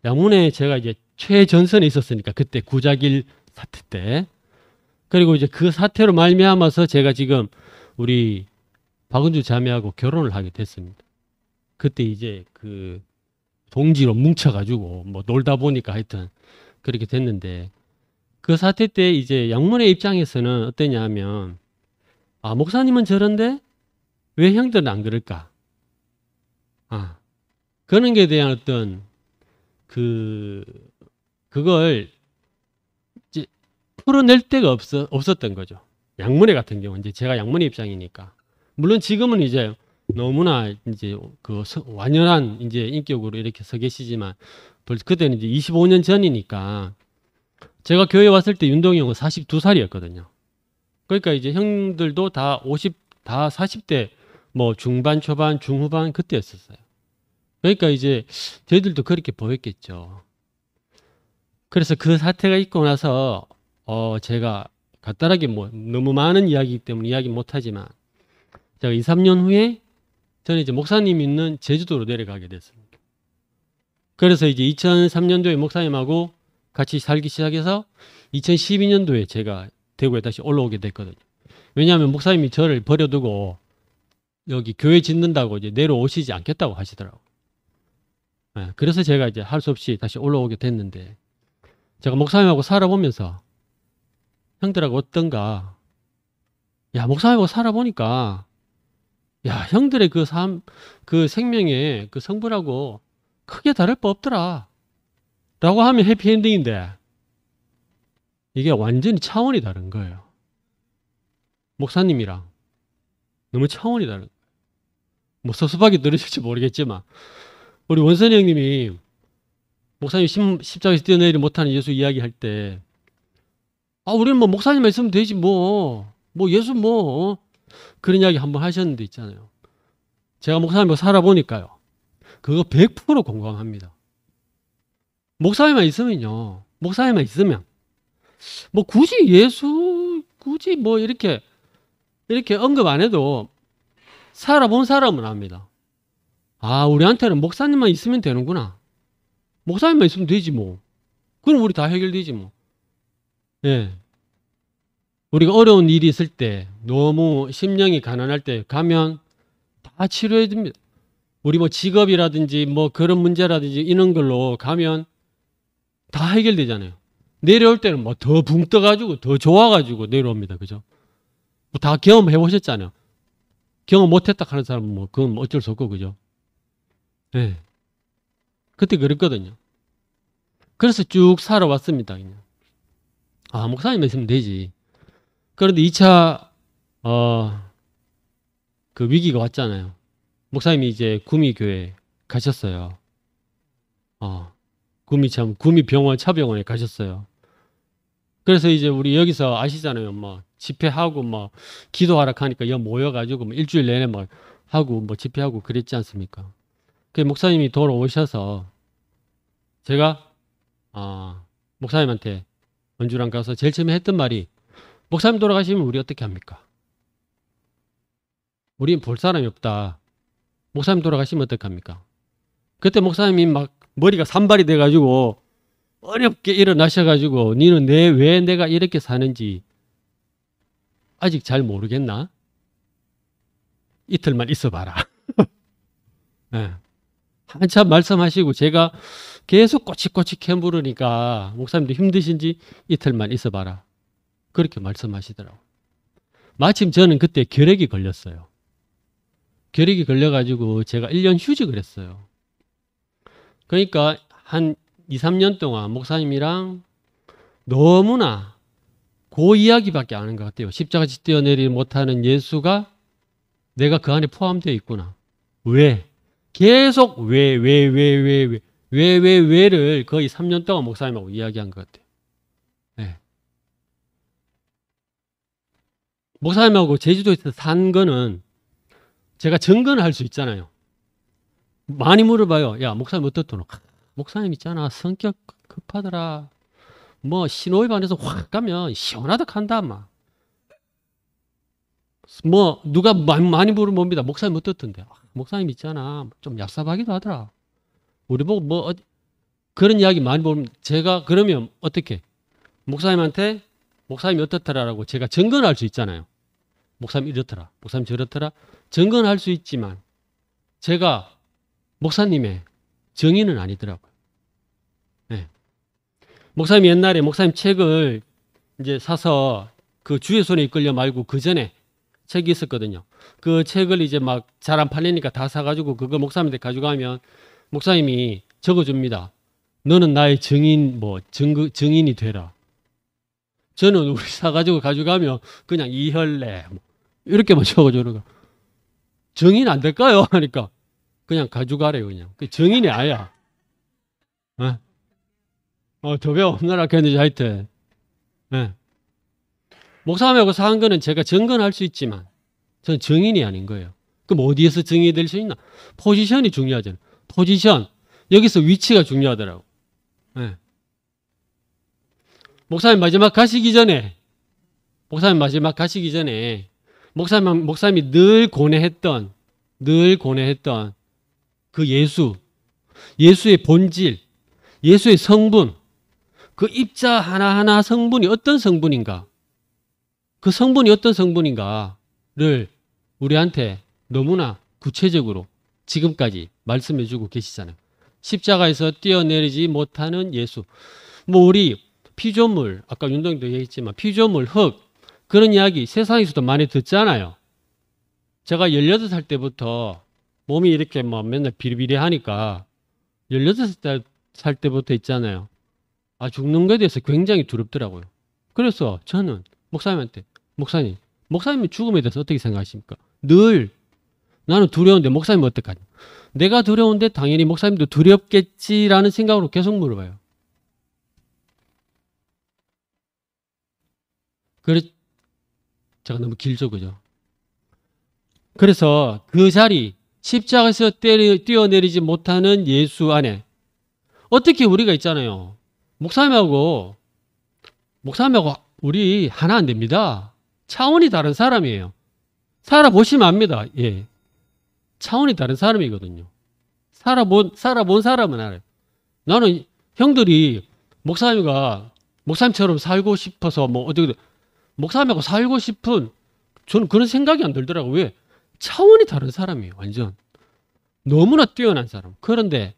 양문에 제가 이제 최전선에 있었으니까 그때 구자길 사태 때 그리고 이제 그 사태로 말미암아서 제가 지금 우리 박은주 자매하고 결혼을 하게 됐습니다. 그때 이제 그 동지로 뭉쳐가지고 뭐 놀다 보니까 하여튼 그렇게 됐는데 그 사태 때 이제 양문의 입장에서는 어땠냐 하면 아 목사님은 저런데 왜 형들은 안 그럴까? 아 그런 게 대한 어떤 그 그걸 이제 풀어낼 데가 없어 없었던 거죠. 양문의 같은 경우 이제 제가 양문의 입장이니까 물론 지금은 이제 너무나 이제 그 완연한 이제 인격으로 이렇게 서 계시지만 벌써 그때는 이제 25년 전이니까 제가 교회 왔을 때 윤동이 형은 42살이었거든요. 그러니까 이제 형들도 다 50, 다 40대 뭐 중반, 초반, 중후반 그때였었어요. 그러니까 이제 저희들도 그렇게 보였겠죠. 그래서 그 사태가 있고 나서 어 제가 간단하게 뭐 너무 많은 이야기이기 때문에 이야기 못하지만 제가 2, 3년 후에 저는 이제 목사님 있는 제주도로 내려가게 됐습니다. 그래서 이제 2003년도에 목사님하고 같이 살기 시작해서 2012년도에 제가 대구에 다시 올라오게 됐거든요. 왜냐하면 목사님이 저를 버려두고 여기 교회 짓는다고 이제 내려오시지 않겠다고 하시더라고요. 예, 그래서 제가 이제 할 수 없이 다시 올라오게 됐는데 제가 목사님하고 살아보면서 형들하고 어떤가 야 목사님하고 살아보니까 야 형들의 그 삶그 그 생명의 그 성분하고 크게 다를 법 없더라 라고 하면 해피엔딩인데 이게 완전히 차원이 다른 거예요. 목사님이랑 너무 차원이 다른 거예요. 뭐 섭섭하게 들으실지 모르겠지만 우리 원선이 형님이 목사님 십자가에서 뛰어내리 못하는 예수 이야기할 때 아, 우리는 뭐 목사님만 있으면 되지 뭐. 뭐 예수 뭐 그런 이야기 한번 하셨는데 있잖아요. 제가 목사님과 살아보니까요. 그거 100% 공감합니다. 목사님만 있으면요. 목사님만 있으면 뭐 굳이 예수 굳이 뭐 이렇게 이렇게 언급 안 해도 살아본 사람은 압니다. 아, 우리한테는 목사님만 있으면 되는구나. 목사님만 있으면 되지 뭐. 그럼 우리 다 해결되지 뭐. 예. 우리가 어려운 일이 있을 때 너무 심령이 가난할 때 가면 다 치료해 줍니다. 우리 뭐 직업이라든지 뭐 그런 문제라든지 이런 걸로 가면 다 해결되잖아요. 내려올 때는 뭐 더 붕 떠가지고 더 좋아가지고 내려옵니다. 그죠? 뭐다 경험해 보셨잖아요. 경험 못했다 하는 사람은 뭐 그건 뭐 어쩔 수 없고 그죠? 예. 네. 그때 그랬거든요. 그래서 쭉 살아왔습니다. 그냥. 아 목사님 있으면 되지. 그런데 2차 어그 위기가 왔잖아요. 목사님이 이제 구미교회 가셨어요. 어 구미참 구미병원 차병원에 가셨어요. 그래서 이제 우리 여기서 아시잖아요. 막 뭐 집회하고 막 뭐 기도하라 하니까 여 모여가지고 막 뭐 일주일 내내 막 하고 뭐 집회하고 그랬지 않습니까? 그 목사님이 돌아오셔서 제가 아 목사님한테 원주랑 가서 제일 처음에 했던 말이 목사님 돌아가시면 우리 어떻게 합니까? 우리볼 사람이 없다. 목사님 돌아가시면 어떡합니까? 그때 목사님이 막 머리가 산발이 돼가지고 어렵게 일어나셔가지고 니는 내왜 내가 이렇게 사는지 아직 잘 모르겠나? 이틀만 있어봐라. 네. 한참 말씀하시고 제가 계속 꼬치꼬치 캐물으니까 목사님도 힘드신지 이틀만 있어봐라. 그렇게 말씀하시더라고 마침 저는 그때 결핵이 걸렸어요. 결핵이 걸려가지고 제가 1년 휴직을 했어요. 그러니까 한 2, 3년 동안 목사님이랑 너무나 고 이야기밖에 아는 것 같아요. 십자가지 뛰어내리지 못하는 예수가 내가 그 안에 포함되어 있구나. 왜? 계속 왜, 왜, 왜, 왜, 왜, 왜, 왜, 왜를 거의 3년 동안 목사님하고 이야기한 것 같아요. 네. 목사님하고 제주도에서 산 거는 제가 증거는 할수 있잖아요. 많이 물어봐요. 야, 목사님 어떻노? 목사님 있잖아. 성격 급하더라. 뭐신호위반에서확 가면 시원하다 간다 막. 뭐 누가 많이, 물어봅니다. 목사님 어떻던데? 아, 목사님 있잖아. 좀약삽하기도 하더라. 우리 보고 뭐 그런 이야기 많이 보면 제가 그러면 어떻게 목사님한테 목사님이 어떻더라라고 제가 증거할 수 있잖아요. 목사님 이렇더라. 목사님 저렇더라. 증거할 는수 있지만 제가 목사님의 정의는 아니더라고요. 네. 목사님 옛날에 목사님 책을 이제 사서 그 주의 손에 이끌려 말고 그 전에 책이 있었거든요. 그 책을 이제 막 잘 안 팔리니까 다 사가지고 그거 목사님한테 가져가면 목사님이 적어줍니다. 너는 나의 증인, 뭐, 증, 증인이 되라. 저는 우리 사가지고 가져가면 그냥 이혈래, 뭐 이렇게만 적어주는 거. 증인 안 될까요? 하니까 그냥 가져가래요, 그냥. 그 정인이 아야. 어, 어 도배 없나라 했는지 하여튼. 예. 목사님하고 그 사한 거는 제가 정건할 수 있지만, 저는 정인이 아닌 거예요. 그럼 어디에서 정인이 될 수 있나? 포지션이 중요하잖아요. 포지션. 여기서 위치가 중요하더라고. 예. 목사님 마지막 가시기 전에, 목사님 마지막 가시기 전에, 목사님, 목사님이 늘 고뇌했던, 늘 고뇌했던, 그 예수, 예수의 본질, 예수의 성분, 그 입자 하나하나 성분이 어떤 성분인가, 그 성분이 어떤 성분인가를 우리한테 너무나 구체적으로 지금까지 말씀해 주고 계시잖아요. 십자가에서 뛰어내리지 못하는 예수. 뭐 우리 피조물, 아까 윤동도 얘기했지만 피조물, 흙 그런 이야기 세상에서도 많이 듣잖아요. 제가 18살 때부터 몸이 이렇게 뭐 맨날 비리비리하니까 16살 살 때부터 있잖아요. 아, 죽는 거에 대해서 굉장히 두렵더라고요. 그래서 저는 목사님한테, 목사님, 목사님의 죽음에 대해서 어떻게 생각하십니까? 늘 나는 두려운데 목사님 은 어떡하냐? 내가 두려운데 당연히 목사님도 두렵겠지라는 생각으로 계속 물어봐요. 그래, 제가 너무 길죠, 그죠? 그래서 그 자리, 십자가에서 뛰어내리지 못하는 예수 안에 어떻게 우리가 있잖아요. 목사님하고 목사님하고 우리 하나 안 됩니다. 차원이 다른 사람이에요. 살아보시면 압니다. 예. 차원이 다른 사람이거든요. 살아본, 살아본 사람은 알아요. 나는 형들이 목사님과 목사님처럼 살고 싶어서 뭐 어떻게, 든 목사님하고 살고 싶은 저는 그런 생각이 안 들더라고요. 왜? 차원이 다른 사람이에요. 완전 너무나 뛰어난 사람. 그런데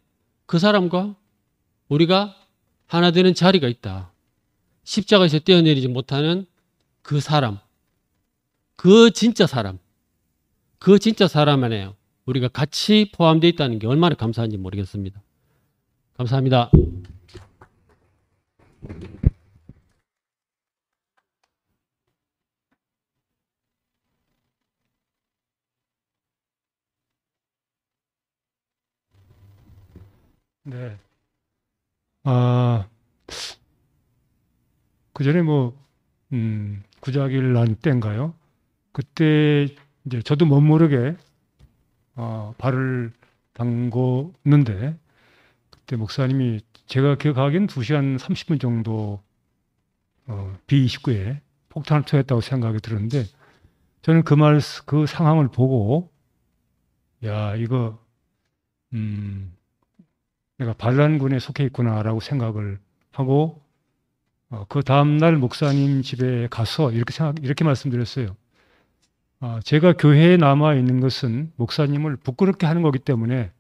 그 사람과 우리가 하나 되는 자리가 있다. 십자가에서 뛰어내리지 못하는 그 사람. 그 진짜 사람. 그 진짜 사람 안에 우리가 같이 포함되어 있다는 게 얼마나 감사한지 모르겠습니다. 감사합니다. 네. 아, 그 전에 뭐, 음, 구자길 난 때인가요? 그때 이제 저도 못 모르게 어, 발을 담궜는데 그때 목사님이 제가 기억하기엔 2시간 30분 정도 어, B29에 폭탄을 투했다고 생각이 들었는데 저는 그 말, 그 상황을 보고 야, 이거, 음, 내가 반란군에 속해 있구나라고 생각을 하고 어, 그 다음 날 목사님 집에 가서 이렇게 생각 이렇게 말씀드렸어요. 어, 제가 교회에 남아 있는 것은 목사님을 부끄럽게 하는 거기 때문에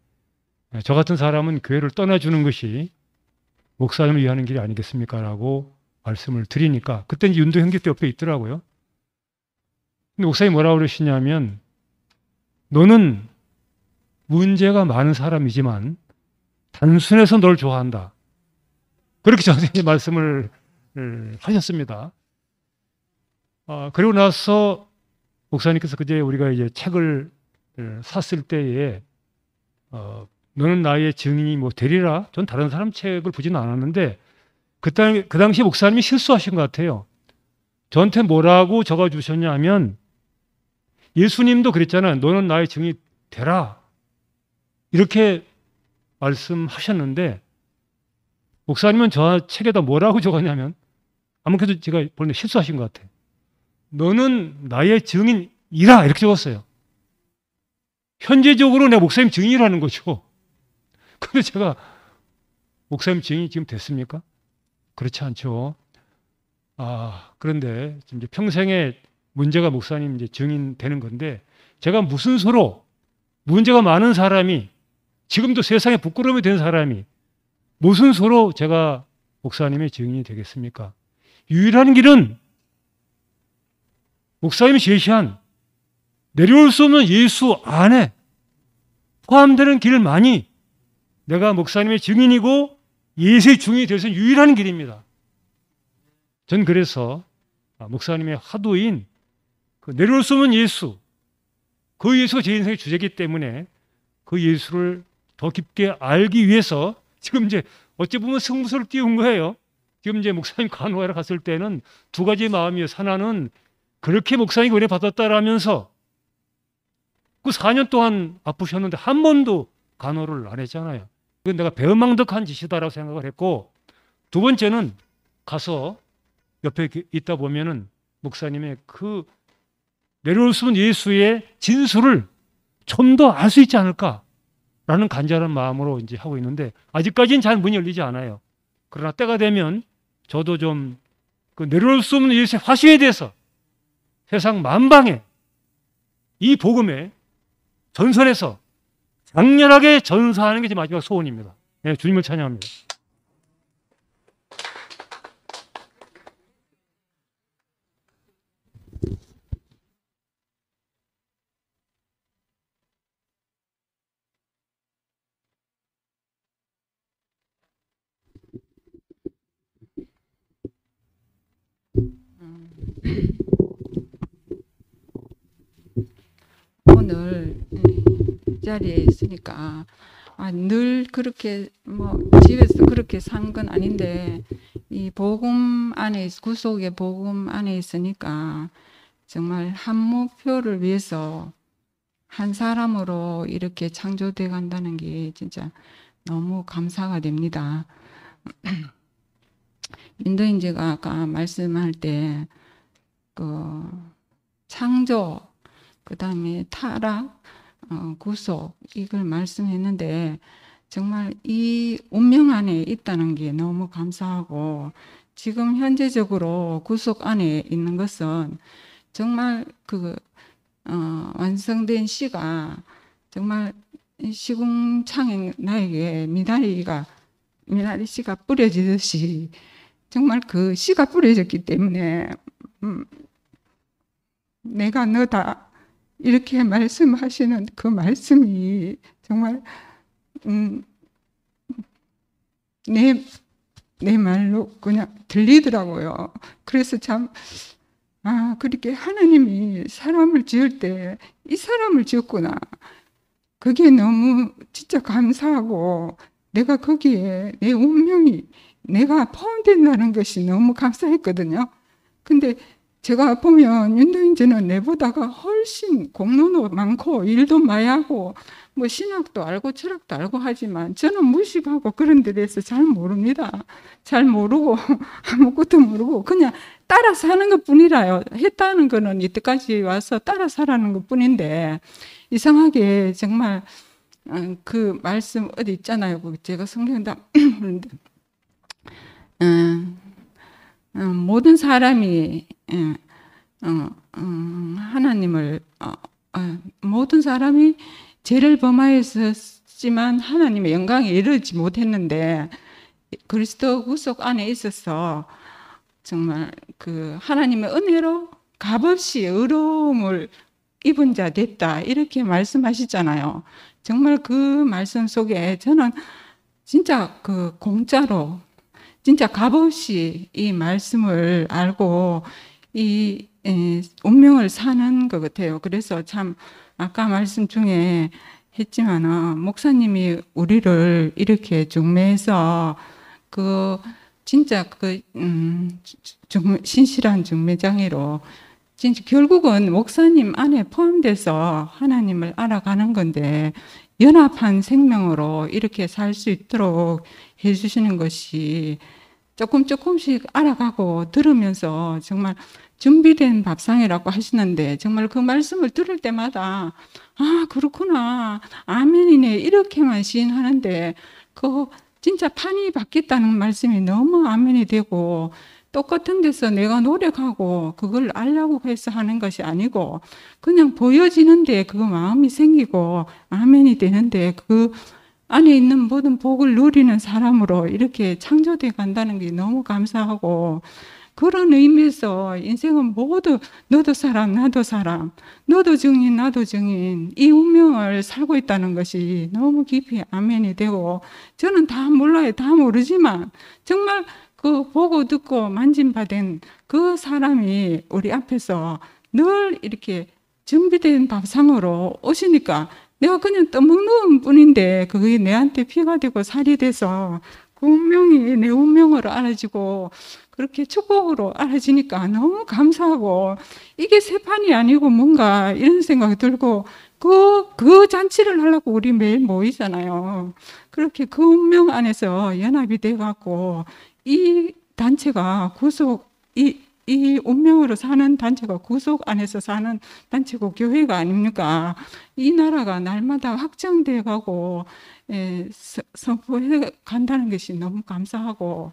예, 저 같은 사람은 교회를 떠나주는 것이 목사님을 위하는 길이 아니겠습니까라고 말씀을 드리니까 그때 윤도현기 때 옆에 있더라고요. 근데 목사님 뭐라 고 그러시냐면 너는 문제가 많은 사람이지만 단순해서 널 좋아한다. 그렇게 선생님이 말씀을 하셨습니다. 아, 그리고 나서 목사님께서 그제 우리가 이제 책을 샀을 때에 어, 너는 나의 증인이 뭐 되리라. 전 다른 사람 책을 보진 않았는데 그때 그 당시 목사님이 실수하신 것 같아요. 저한테 뭐라고 적어 주셨냐면 예수님도 그랬잖아요. 너는 나의 증인이 되라. 이렇게 말씀하셨는데 목사님은 저 책에다 뭐라고 적었냐면 아무래도 제가 보는 실수하신 것 같아요. 너는 나의 증인이라 이렇게 적었어요. 현재적으로 내 목사님 증인이라는 거죠. 근데 제가 목사님 증인이 지금 됐습니까? 그렇지 않죠. 아, 그런데 지금 평생에 문제가 목사님 이제 증인 되는 건데 제가 무슨 수로 문제가 많은 사람이 지금도 세상에 부끄러움이 된 사람이 무슨 수로 제가 목사님의 증인이 되겠습니까? 유일한 길은 목사님이 제시한 내려올 수 없는 예수 안에 포함되는 길만이 내가 목사님의 증인이고 예수의 증인이 될는 유일한 길입니다. 전 그래서 아, 목사님의 화두인 그 내려올 수 없는 예수 그 예수가 제 인생의 주제이기 때문에 그 예수를 더 깊게 알기 위해서 지금 이제 어찌 보면 승부수를 띄운 거예요. 지금 이제 목사님 간호하러 갔을 때는 두 가지 마음이에요. 하나는 그렇게 목사님 은혜 받았다라면서 그 4년 동안 아프셨는데 한 번도 간호를 안 했잖아요. 이건 내가 배은망덕한 짓이다라고 생각을 했고 두 번째는 가서 옆에 있다 보면은 목사님의 그 내려올 수는 예수의 진술을 좀 더 알 수 있지 않을까 라는 간절한 마음으로 이제 하고 있는데 아직까지는 잘 문이 열리지 않아요. 그러나 때가 되면 저도 좀그 내려올 수 없는 이 화신에 대해서 세상 만방에 이 복음에 전선에서 강렬하게 전사하는 게제 마지막 소원입니다. 네, 주님을 찬양합니다. 오늘 예, 이 자리에 있으니까 아, 늘 그렇게 뭐 집에서 그렇게 산 건 아닌데 이 복음 안에 구속의 복음 안에 있으니까 정말 한 목표를 위해서 한 사람으로 이렇게 창조돼 간다는 게 진짜 너무 감사가 됩니다. 인도인제가 아까 말씀할 때그 창조, 그 다음에 타락, 어, 구속 이걸 말씀했는데 정말 이 운명 안에 있다는 게 너무 감사하고 지금 현재적으로 구속 안에 있는 것은 정말 그 어, 완성된 시가 정말 시궁창에 나에게 미나리가 미나리 씨가 뿌려지듯이 정말 그 씨가 뿌려졌기 때문에 음, 내가 너다. 이렇게 말씀하시는 그 말씀이 정말 음, 내, 내 말로 그냥 들리더라고요. 그래서 참, 아, 그렇게 하나님이 사람을 지을 때 이 사람을 지었구나. 그게 너무 진짜 감사하고 내가 거기에 내 운명이 내가 포함된다는 것이 너무 감사했거든요. 근데 제가 보면 윤도인지는 내보다가 훨씬 공로도 많고 일도 많이 하고 뭐 신학도 알고 철학도 알고 하지만 저는 무식하고 그런 데 대해서 잘 모릅니다. 잘 모르고 아무것도 모르고 그냥 따라 사는 것 뿐이라요. 했다는 거는 이때까지 와서 따라 사라는 것 뿐인데 이상하게 정말 어, 그 말씀 어디 있잖아요. 그 제가 성경다 그런데 음, 어, 모든 사람이 예, 어, 어, 하나님을 모든 사람이 죄를 범하였었지만 하나님의 영광에 이르지 못했는데 그리스도 구속 안에 있어서 정말 그 하나님의 은혜로 값없이 의로움을 입은 자 됐다 이렇게 말씀하시잖아요. 정말 그 말씀 속에 저는 진짜 그 공짜로 진짜 값없이 이 말씀을 알고 이 에, 운명을 사는 것 같아요. 그래서 참 아까 말씀 중에 했지만 목사님이 우리를 이렇게 중매해서 그 진짜 그 음, 중, 신실한 중매장애로 진짜 결국은 목사님 안에 포함돼서 하나님을 알아가는 건데 연합한 생명으로 이렇게 살 수 있도록 해주시는 것이 조금 조금씩 알아가고 들으면서 정말 준비된 밥상이라고 하시는데 정말 그 말씀을 들을 때마다 아 그렇구나 아멘이네 이렇게만 시인하는데 그 진짜 판이 바뀌었다는 말씀이 너무 아멘이 되고 똑같은 데서 내가 노력하고 그걸 알려고 해서 하는 것이 아니고 그냥 보여지는데 그 마음이 생기고 아멘이 되는데 그 안에 있는 모든 복을 누리는 사람으로 이렇게 창조돼 간다는 게 너무 감사하고 그런 의미에서 인생은 모두 너도 사람 나도 사람 너도 증인 나도 증인 이 운명을 살고 있다는 것이 너무 깊이 아멘이 되고 저는 다 몰라요 다 모르지만 정말 그 보고 듣고 만진받은 그 사람이 우리 앞에서 늘 이렇게 준비된 밥상으로 오시니까 내가 그냥 떠먹는 뿐인데 그게 내한테 피가 되고 살이 돼서 그 운명이 내 운명으로 알아지고 그렇게 축복으로 알아지니까 너무 감사하고 이게 세판이 아니고 뭔가 이런 생각이 들고 그, 그 잔치를 하려고 우리 매일 모이잖아요. 그렇게 그 운명 안에서 연합이 돼갖고 이 단체가 구속 이, 이 운명으로 사는 단체가 구속 안에서 사는 단체고 교회가 아닙니까? 이 나라가 날마다 확장돼 가고 예, 선포해 간다는 것이 너무 감사하고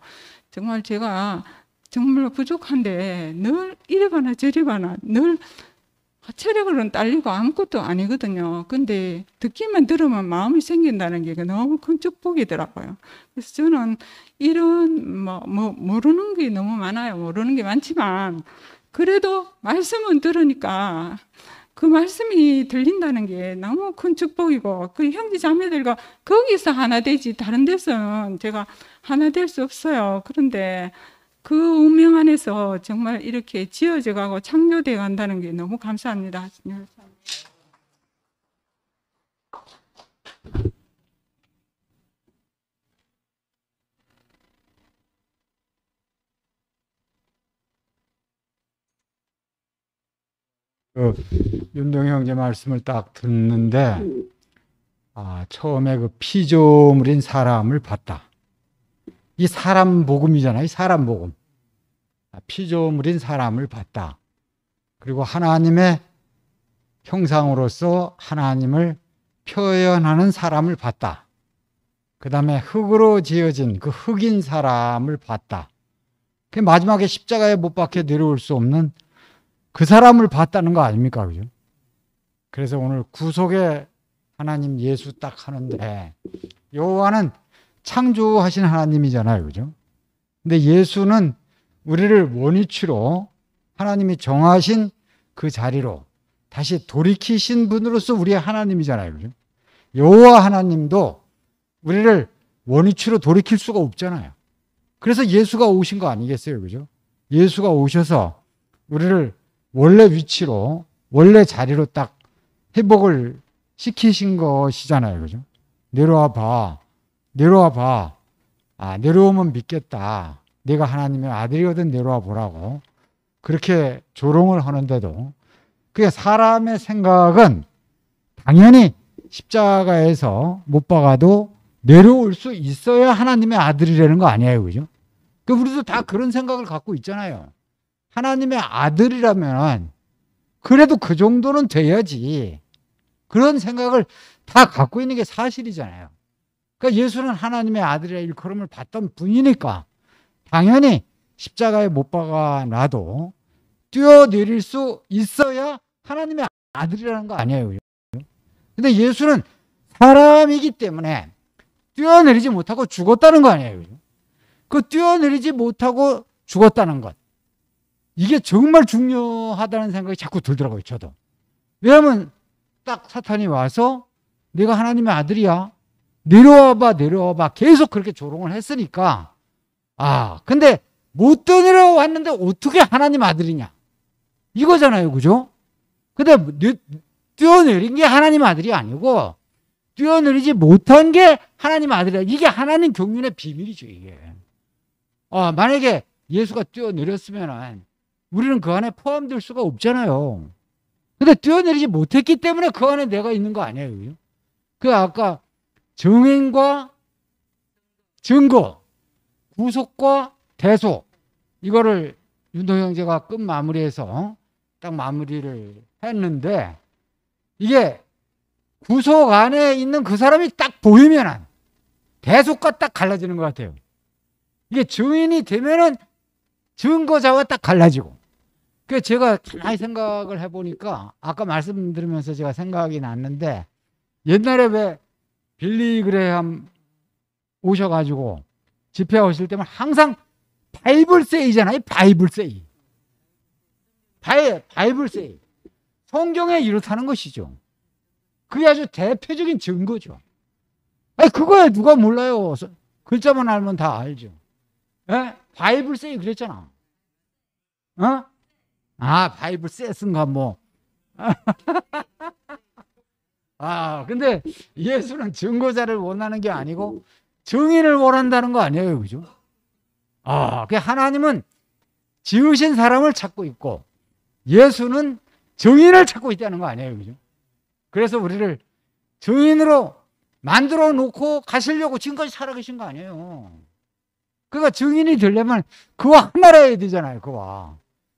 정말 제가 정말 부족한데 늘 이래봐나 저래봐나 늘 체력으로는 딸리고 아무것도 아니거든요. 근데 듣기만 들으면 마음이 생긴다는 게 너무 큰 축복이더라고요. 그래서 저는 이런 뭐, 뭐 모르는 게 너무 많아요. 모르는 게 많지만 그래도 말씀은 들으니까 그 말씀이 들린다는 게 너무 큰 축복이고 그 형제 자매들과 거기서 하나 되지 다른 데서는 제가 하나 될 수 없어요. 그런데 그 운명 안에서 정말 이렇게 지어져 가고 창조되어 간다는 게 너무 감사합니다. 그 윤동 형제 말씀을 딱 듣는데 아, 처음에 그 피조물인 사람을 봤다. 이 사람 복음이잖아요. 사람 복음. 아, 피조물인 사람을 봤다. 그리고 하나님의 형상으로서 하나님을 표현하는 사람을 봤다. 그 다음에 흙으로 지어진 그 흙인 사람을 봤다. 그 마지막에 십자가에 못 박혀 내려올 수 없는 그 사람을 봤다는 거 아닙니까? 그죠? 그래서 오늘 구속에 하나님 예수 딱 하는데 여호와는 창조하신 하나님이잖아요. 그죠? 근데 예수는 우리를 원위치로 하나님이 정하신 그 자리로 다시 돌이키신 분으로서 우리의 하나님이잖아요. 그죠? 여호와 하나님도 우리를 원위치로 돌이킬 수가 없잖아요. 그래서 예수가 오신 거 아니겠어요. 그죠? 예수가 오셔서 우리를 원래 위치로 원래 자리로 딱 회복을 시키신 것이잖아요. 그죠? 내려와 봐. 내려와 봐. 아, 내려오면 믿겠다. 네가 하나님의 아들이거든 내려와 보라고. 그렇게 조롱을 하는데도 그게 사람의 생각은 당연히 십자가에서 못 박아도 내려올 수 있어야 하나님의 아들이라는 거 아니에요. 그죠? 그 우리도 다 그런 생각을 갖고 있잖아요. 하나님의 아들이라면 그래도 그 정도는 돼야지. 그런 생각을 다 갖고 있는 게 사실이잖아요. 그러니까 예수는 하나님의 아들이라 일컬음을 받던 분이니까 당연히 십자가에 못 박아놔도 뛰어내릴 수 있어야 하나님의 아들이라는 거 아니에요. 근데 예수는 사람이기 때문에 뛰어내리지 못하고 죽었다는 거 아니에요. 그 뛰어내리지 못하고 죽었다는 것. 이게 정말 중요하다는 생각이 자꾸 들더라고요, 저도. 왜냐면 딱 사탄이 와서 내가 하나님의 아들이야. 내려와봐, 내려와봐. 계속 그렇게 조롱을 했으니까. 아, 근데 못 내려왔는데 어떻게 하나님 아들이냐? 이거잖아요, 그죠? 근데 뛰어내린 게 하나님 아들이 아니고 뛰어내리지 못한 게 하나님 아들이야. 이게 하나님 경륜의 비밀이죠, 이게. 아, 만약에 예수가 뛰어내렸으면 우리는 그 안에 포함될 수가 없잖아요. 근데 뛰어내리지 못했기 때문에 그 안에 내가 있는 거 아니에요. 그 아까 정행과 증거, 구속과 대소 이거를 윤동 형제가 끝 마무리해서 딱 마무리를 했는데 이게 구속 안에 있는 그 사람이 딱 보이면 대소가딱 갈라지는 것 같아요. 이게 증인이 되면은 증거자와 딱 갈라지고. 그 제가 가만히 생각을 해보니까 아까 말씀드리면서 제가 생각이 났는데 옛날에 왜 빌리 그레함 오셔가지고 집회하실 때면 항상 바이블세이잖아요. 바이블세이. 바이, 바이블세이. 성경에 이렇다는 것이죠. 그게 아주 대표적인 증거죠. 아니, 그거에 누가 몰라요. 글자만 알면 다 알죠. 에? 예? 바이블세이 그랬잖아. 어? 아, 바이블 세이쓴가 뭐. 아, 근데 예수는 증거자를 원하는 게 아니고 증인을 원한다는 거 아니에요, 그죠? 아, 그 하나님은 지으신 사람을 찾고 있고 예수는 증인을 찾고 있다는 거 아니에요, 그죠? 그래서 우리를 증인으로 만들어 놓고 가시려고 지금까지 살아계신 거 아니에요. 그러니까 증인이 되려면 그와 하나라야 되잖아요, 그와.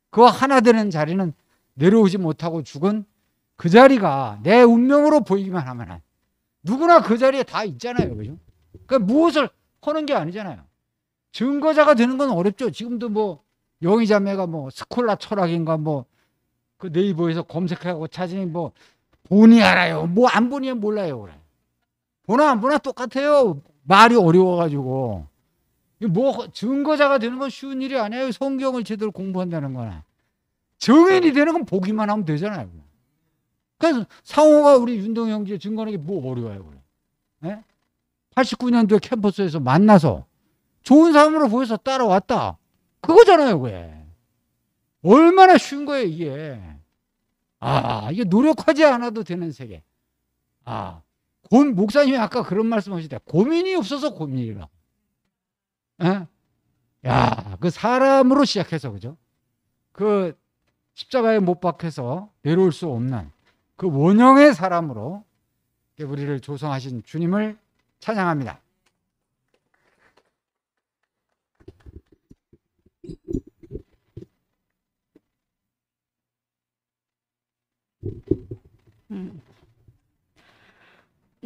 그와 하나 되는 자리는 내려오지 못하고 죽은 그 자리가 내 운명으로 보이기만 하면 안. 누구나 그 자리에 다 있잖아요. 그죠? 그러니까 무엇을 하는 게 아니잖아요. 증거자가 되는 건 어렵죠. 지금도 뭐 영희자매가 뭐 스콜라 철학인가 뭐그 네이버에서 검색하고 찾으니 뭐 보니 알아요. 뭐안 보니 몰라요. 그래. 보나 안 보나 똑같아요. 말이 어려워가지고. 뭐 증거자가 되는 건 쉬운 일이 아니에요. 성경을 제대로 공부한다는 거나. 증인이 되는 건 보기만 하면 되잖아요. 그래서 상호가 우리 윤동 형제 증거하는 게 뭐 어려워요, 그래. 네? 89년도에 캠퍼스에서 만나서 좋은 사람으로 보여서 따라왔다. 그거잖아요, 그게. 얼마나 쉬운 거예요, 이게. 아, 이게 노력하지 않아도 되는 세계. 아, 고, 목사님이 아까 그런 말씀 하시다. 고민이 없어서 고민이라. 에? 예? 야, 그 사람으로 시작해서, 그죠? 그 십자가에 못 박혀서 내려올 수 없는 그 원형의 사람으로 우리를 조성하신 주님을 찬양합니다. 음,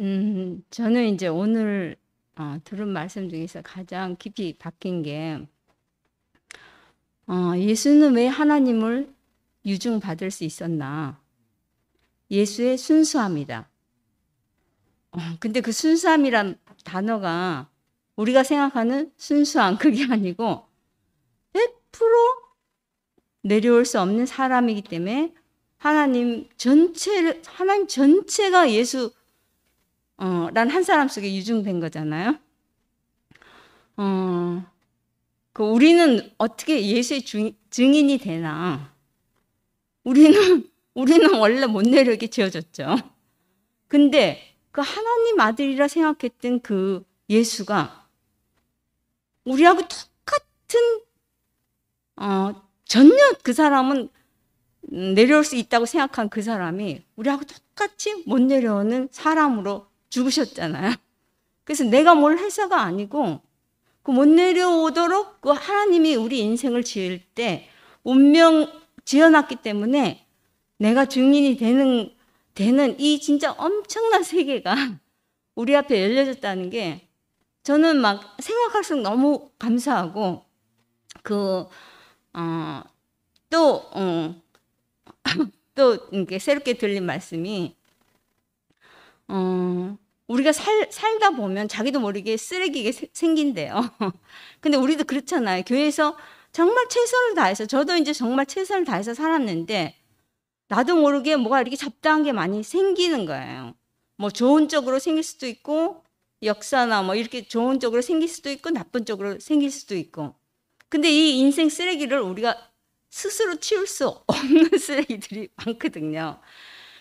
음 저는 이제 오늘 어, 들은 말씀 중에서 가장 깊이 바뀐 게 어, 예수는 왜 하나님을 유증받을 수 있었나? 예수의 순수함이다. 어, 근데 그 순수함이란 단어가 우리가 생각하는 순수함 그게 아니고 100% 내려올 수 없는 사람이기 때문에 하나님 전체를 하나님 전체가 예수 어, 란한 사람 속에 유중된 거잖아요. 어, 그 우리는 어떻게 예수의 증, 증인이 되나? 우리는 우리는 원래 못 내력이 지어졌죠. 근데 그 하나님 아들이라 생각했던 그 예수가 우리하고 똑같은 어, 전혀 그 사람은 내려올 수 있다고 생각한 그 사람이 우리하고 똑같이 못 내려오는 사람으로 죽으셨잖아요. 그래서 내가 뭘 해서가 아니고 그 못 내려오도록 그 하나님이 우리 인생을 지을 때 운명 지어놨기 때문에 내가 증인이 되는, 되는 이 진짜 엄청난 세계가 우리 앞에 열려졌다는 게 저는 막 생각할수록 너무 감사하고 그, 어, 또, 어, 또 이렇게 새롭게 들린 말씀이 어, 우리가 살, 살다 보면 자기도 모르게 쓰레기가 생긴대요. 근데 우리도 그렇잖아요. 교회에서 정말 최선을 다해서 저도 이제 정말 최선을 다해서 살았는데 나도 모르게 뭐가 이렇게 잡다한 게 많이 생기는 거예요. 뭐 좋은 쪽으로 생길 수도 있고 역사나 뭐 이렇게 좋은 쪽으로 생길 수도 있고 나쁜 쪽으로 생길 수도 있고. 근데 이 인생 쓰레기를 우리가 스스로 치울 수 없는 쓰레기들이 많거든요.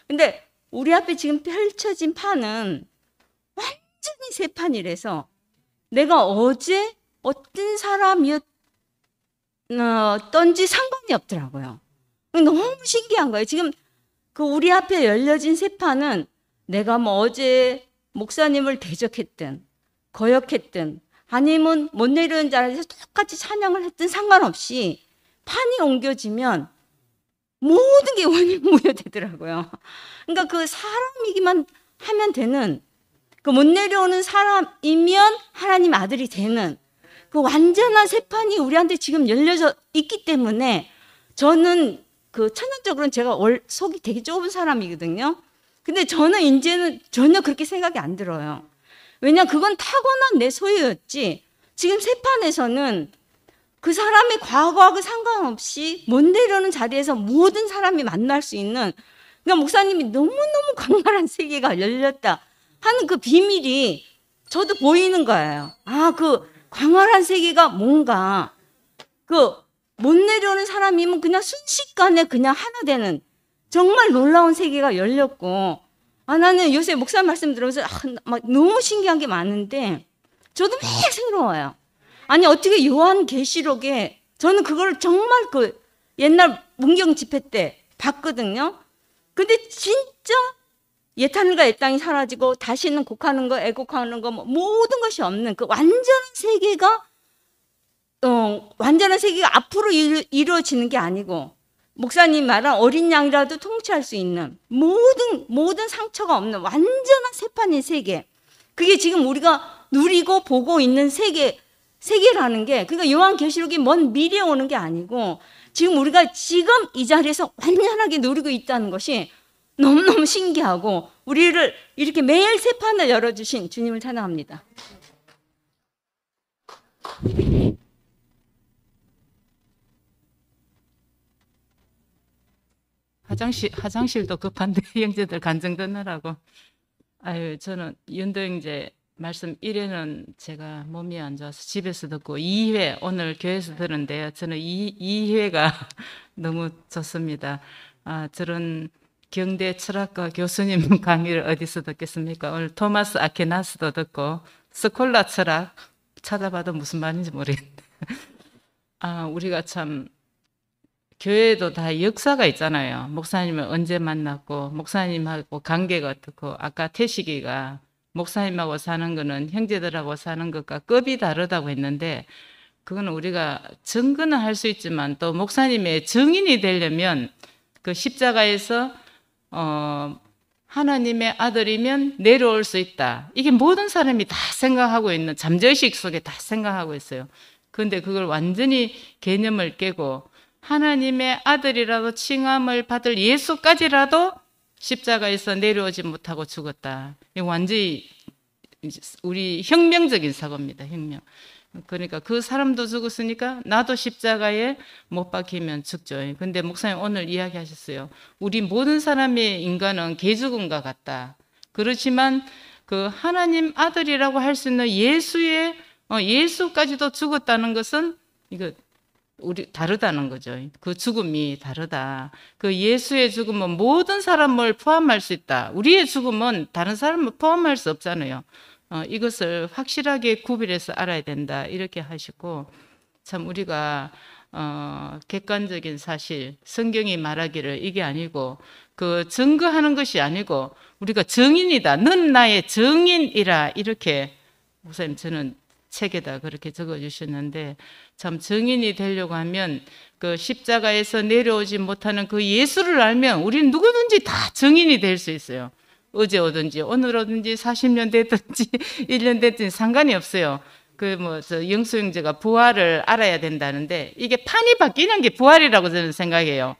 근데 우리 앞에 지금 펼쳐진 판은 완전히 새 판이라서 내가 어제 어떤 사람이었던지 어, 상관이 없더라고요. 너무 신기한 거예요. 지금 그 우리 앞에 열려진 세판은 내가 뭐 어제 목사님을 대적했든 거역했든 아니면 못 내려온 자리에서 똑같이 찬양을 했든 상관없이 판이 옮겨지면 모든 게 원인무효되더라고요. 그러니까 그 사람이기만 하면 되는 그 못 내려오는 사람이면 하나님 아들이 되는 그 완전한 세판이 우리한테 지금 열려져 있기 때문에 저는 그 천연적으로는 제가 월, 속이 되게 좁은 사람이거든요. 근데 저는 이제는 전혀 그렇게 생각이 안 들어요. 왜냐 그건 타고난 내 소유였지. 지금 세판에서는 그 사람의 과거하고 상관없이 못 내려는 자리에서 모든 사람이 만날 수 있는 그러니까 목사님이 너무너무 광활한 세계가 열렸다 하는 그 비밀이 저도 보이는 거예요. 아, 그 광활한 세계가 뭔가 그못 내려오는 사람이면 그냥 순식간에 그냥 하나 되는 정말 놀라운 세계가 열렸고 아 나는 요새 목사 말씀 들으면서 아, 막 너무 신기한 게 많은데 저도 아. 매일 생로워요 아니 어떻게 요한 계시록에 저는 그걸 정말 그 옛날 문경 집회 때 봤거든요. 근데 진짜 예탄과 예땅이 사라지고 다시는 곡하는 거 애곡하는 거뭐 모든 것이 없는 그 완전한 세계가 어, 완전한 세계가 앞으로 이루, 어지는게 아니고 목사님 말한 어린 양이라도 통치할 수 있는 모든 모든 상처가 없는 완전한 세판의 세계. 그게 지금 우리가 누리고 보고 있는 세계 세계라는 게 그러니까 요한계시록이 먼 미래에 오는 게 아니고 지금 우리가 지금 이 자리에서 완전하게 누리고 있다는 것이 너무너무 신기하고 우리를 이렇게 매일 세판을 열어 주신 주님을 찬양합니다. 화장실 화장실도 급한데 형제들 간증 듣느라고. 아유 저는 윤도 영제 말씀 1회는 제가 몸이 안 좋아서 집에서 듣고 2회 오늘 교회에서 들는데요 저는 이, 2, 회가 너무 좋습니다. 아, 저런 경대 철학과 교수님 강의를 어디서 듣겠습니까? 오늘 토마스 아케나스도 듣고 스콜라 철학 찾아봐도 무슨 말인지 모르겠는데. 아, 우리가 참 교회도 다 역사가 있잖아요. 목사님을 언제 만났고, 목사님하고 관계가 어떻고, 아까 태식이가 목사님하고 사는 거는 형제들하고 사는 것과 급이 다르다고 했는데, 그건 우리가 증거는 할 수 있지만 또 목사님의 증인이 되려면 그 십자가에서 어 하나님의 아들이면 내려올 수 있다. 이게 모든 사람이 다 생각하고 있는 잠재의식 속에 다 생각하고 있어요. 그런데 그걸 완전히 개념을 깨고 하나님의 아들이라도 칭함을 받을 예수까지라도 십자가에서 내려오지 못하고 죽었다. 완전히 우리 혁명적인 사고입니다. 혁명. 그러니까 그 사람도 죽었으니까 나도 십자가에 못 박히면 죽죠. 근데 목사님 오늘 이야기하셨어요. 우리 모든 사람의 인간은 개죽음과 같다. 그렇지만 그 하나님 아들이라고 할 수 있는 예수의 어, 예수까지도 죽었다는 것은 이거 우리 다르다는 거죠. 그 죽음이 다르다. 그 예수의 죽음은 모든 사람을 포함할 수 있다. 우리의 죽음은 다른 사람을 포함할 수 없잖아요. 어, 이것을 확실하게 구별해서 알아야 된다. 이렇게 하시고 참 우리가 어, 객관적인 사실, 성경이 말하기를 이게 아니고 그 증거하는 것이 아니고 우리가 증인이다. 넌 나의 증인이라 이렇게 목사님 저는 책에다 그렇게 적어 주셨는데 참 증인이 되려고 하면 그 십자가에서 내려오지 못하는 그 예수를 알면 우리는 누구든지 다 증인이 될 수 있어요. 어제 오든지 오늘 오든지 40년 됐든지 1년 됐든지 상관이 없어요. 그 뭐 영수형제가 부활을 알아야 된다는데 이게 판이 바뀌는 게 부활이라고 저는 생각해요.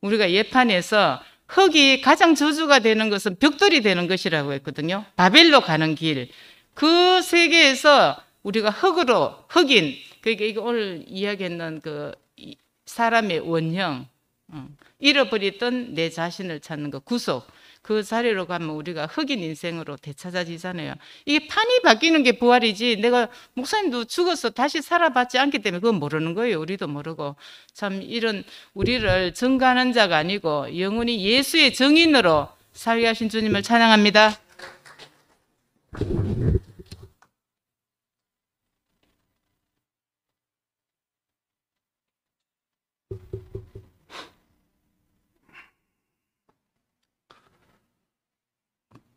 우리가 예판에서 흙이 가장 저주가 되는 것은 벽돌이 되는 것이라고 했거든요. 바벨로 가는 길. 그 세계에서 우리가 흙으로 흙인 그러니까 이게 오늘 이야기했던 그 사람의 원형 음, 잃어버렸던내 자신을 찾는 거 그 구속 그 자리로 가면 우리가 흑인 인생으로 되찾아지잖아요. 이게 판이 바뀌는 게 부활이지 내가 목사님도 죽어서 다시 살아봤지 않기 때문에 그건 모르는 거예요. 우리도 모르고 참 이런 우리를 증가하는 자가 아니고 영원히 예수의 증인으로 살게 하신 주님을 찬양합니다.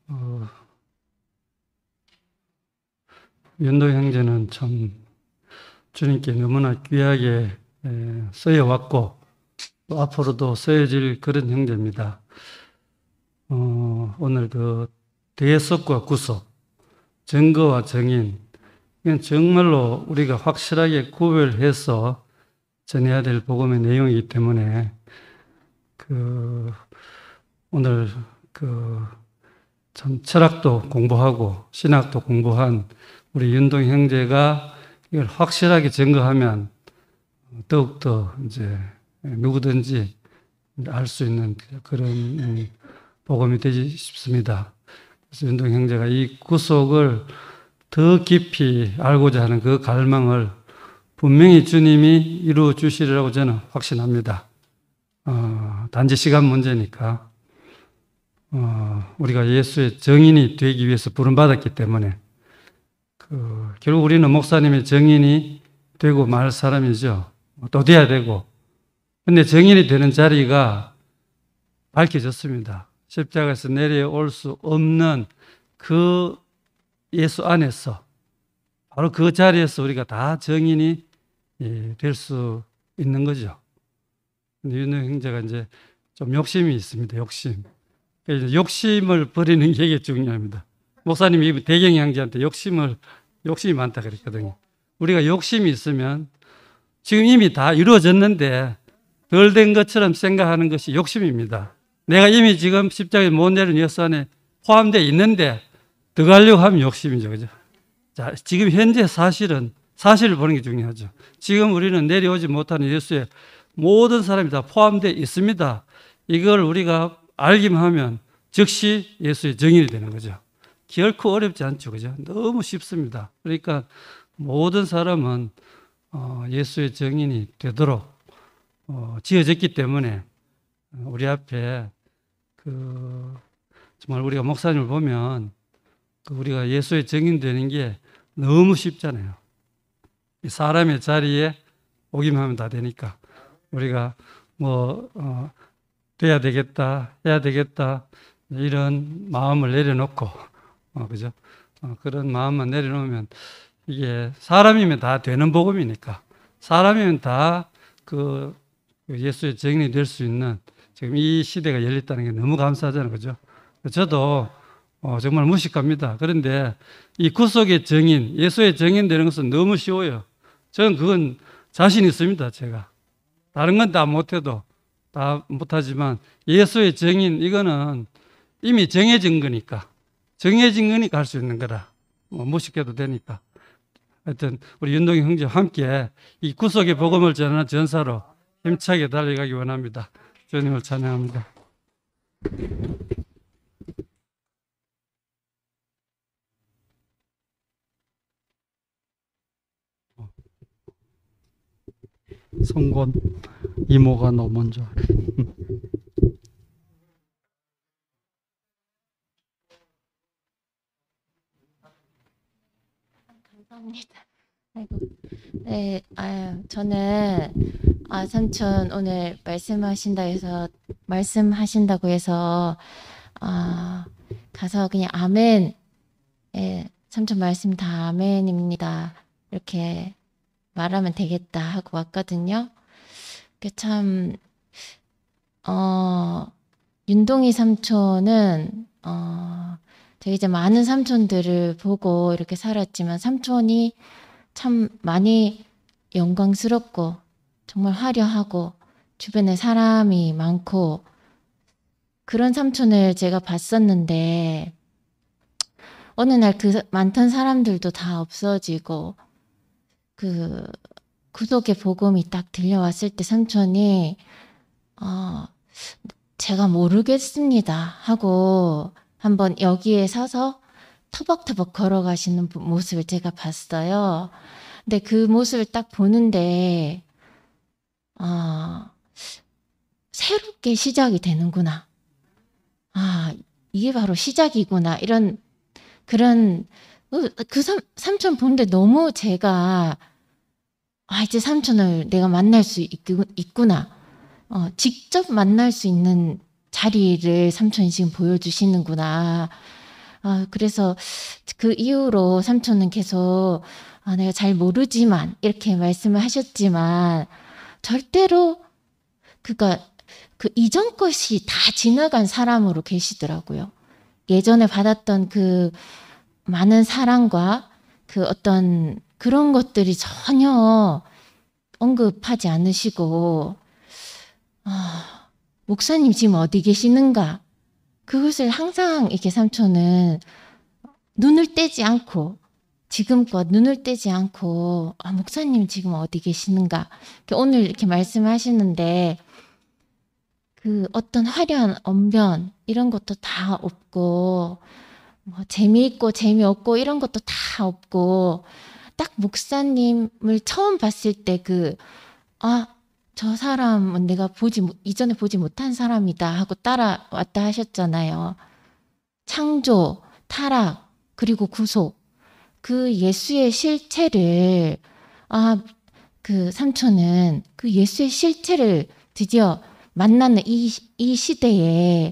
어, 윤도 형제는 참 주님께 너무나 귀하게 쓰여왔고 또 앞으로도 쓰여질 그런 형제입니다. 어, 오늘 그 대속과 구속, 증거와 증인, 이건 정말로 우리가 확실하게 구별해서 전해야 될 복음의 내용이기 때문에 그 오늘 그참 철학도 공부하고 신학도 공부한 우리 윤동 형제가 이걸 확실하게 증거하면 더욱더 이제 누구든지 알 수 있는 그런 복음이 되지 싶습니다. 그래서 윤동 형제가 이 구속을 더 깊이 알고자 하는 그 갈망을 분명히 주님이 이루어 주시리라고 저는 확신합니다. 어, 단지 시간 문제니까 어, 우리가 예수의 정인이 되기 위해서 부름받았기 때문에 그, 결국 우리는 목사님의 정인이 되고 말 사람이죠. 뭐 또 돼야 되고. 근데 정인이 되는 자리가 밝혀졌습니다. 십자가에서 내려올 수 없는 그 예수 안에서 바로 그 자리에서 우리가 다 정인이 예, 될수 있는 거죠. 근데 윤호 형제가 이제 좀 욕심이 있습니다. 욕심. 욕심을 버리는 게 이게 중요합니다. 목사님이 대경이 형한테 욕심을 욕심이 많다 그랬거든요. 우리가 욕심이 있으면 지금 이미 다 이루어졌는데 덜 된 것처럼 생각하는 것이 욕심입니다. 내가 이미 지금 십자가에 못 내린 예수 안에 포함되어 있는데 더 가려고 하면 욕심이죠. 그죠? 자, 지금 현재 사실은 사실을 보는 게 중요하죠. 지금 우리는 내려오지 못하는 예수에 모든 사람이 다 포함되어 있습니다. 이걸 우리가 알기만 하면 즉시 예수의 정인이 되는 거죠. 결코 어렵지 않죠. 그죠? 너무 쉽습니다. 그러니까 모든 사람은 어, 예수의 정인이 되도록 어, 지어졌기 때문에 우리 앞에 그 정말 우리가 목사님을 보면 그 우리가 예수의 정인 되는 게 너무 쉽잖아요. 사람의 자리에 오기만 하면 다 되니까 우리가 뭐 어, 돼야 되겠다, 해야 되겠다 이런 마음을 내려놓고 어, 그죠? 어, 그런 마음만 내려놓으면 이게 사람이면 다 되는 복음이니까 사람이면 다 그 예수의 증인이 될 수 있는 지금 이 시대가 열렸다는 게 너무 감사하잖아요, 그죠? 저도 어, 정말 무식합니다. 그런데 이 구속의 증인, 예수의 증인 되는 것은 너무 쉬워요. 저는 그건 자신 있습니다, 제가. 다른 건 다 못해도 다 못하지만 예수의 증인 이거는 이미 정해진 거니까 정해진 거니까 할 수 있는 거라 뭐 무식해도 되니까 하여튼 우리 윤동희 형제와 함께 이 구속의 복음을 전하는 전사로 힘차게 달려가기 원합니다 주님을 찬양합니다 성곤 이모가 너 먼저 감사합니다. 아이고. 네, 아유, 저는 아 삼촌 오늘 말씀하신다 해서 말씀하신다고 해서 아 가서 그냥 아멘. 예, 삼촌 말씀 다 아멘입니다. 이렇게 말하면 되겠다 하고 왔거든요. 그 참, 어, 윤동희 삼촌은, 어, 제가 이제 많은 삼촌들을 보고 이렇게 살았지만 삼촌이 참 많이 영광스럽고 정말 화려하고 주변에 사람이 많고 그런 삼촌을 제가 봤었는데 어느 날 그 많던 사람들도 다 없어지고 그 구속의 복음이 딱 들려왔을 때 삼촌이 어, 제가 모르겠습니다 하고 한번 여기에 서서 터벅터벅 걸어가시는 모습을 제가 봤어요. 근데 그 모습을 딱 보는데 어, 새롭게 시작이 되는구나. 아, 이게 바로 시작이구나. 이런 그런 어, 그 삼, 삼촌 보는데 너무 제가 아 이제 삼촌을 내가 만날 수 있, 있구나 어, 직접 만날 수 있는 자리를 삼촌이 지금 보여주시는구나 아, 그래서 그 이후로 삼촌은 계속 아, 내가 잘 모르지만 이렇게 말씀을 하셨지만 절대로 그니까 그 이전 것이 다 지나간 사람으로 계시더라고요. 예전에 받았던 그 많은 사랑과 그 어떤 그런 것들이 전혀 언급하지 않으시고 아, 목사님 지금 어디 계시는가? 그것을 항상 이렇게 삼촌은 눈을 떼지 않고 지금껏 눈을 떼지 않고 아, 목사님 지금 어디 계시는가? 이 오늘 이렇게 말씀하시는데 그 어떤 화려한 언변 이런 것도 다 없고 뭐 재미있고 재미없고 이런 것도 다 없고 딱 목사님을 처음 봤을 때 그 아 저 사람은 뭐 내가 보지 이전에 보지 못한 사람이다 하고 따라왔다 하셨잖아요. 창조, 타락, 그리고 구속 그 예수의 실체를 아 그 삼촌은 그 예수의 실체를 드디어 만나는 이, 이 시대에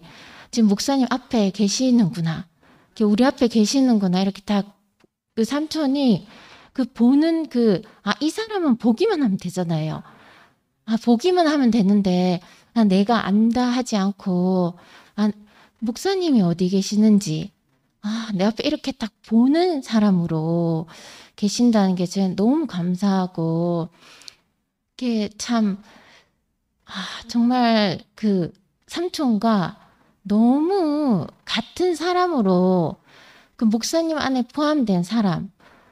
지금 목사님 앞에 계시는구나. 이렇게 우리 앞에 계시는구나 이렇게 다그 삼촌이 그 보는 그 아 이 사람은 보기만 하면 되잖아요. 아 보기만 하면 되는데 아 내가 안다 하지 않고 아 목사님이 어디 계시는지 아 내 앞에 이렇게 딱 보는 사람으로 계신다는 게 제가 너무 감사하고 이게 참 아, 정말 그 삼촌과 너무 같은 사람으로 그 목사님 안에 포함된 사람,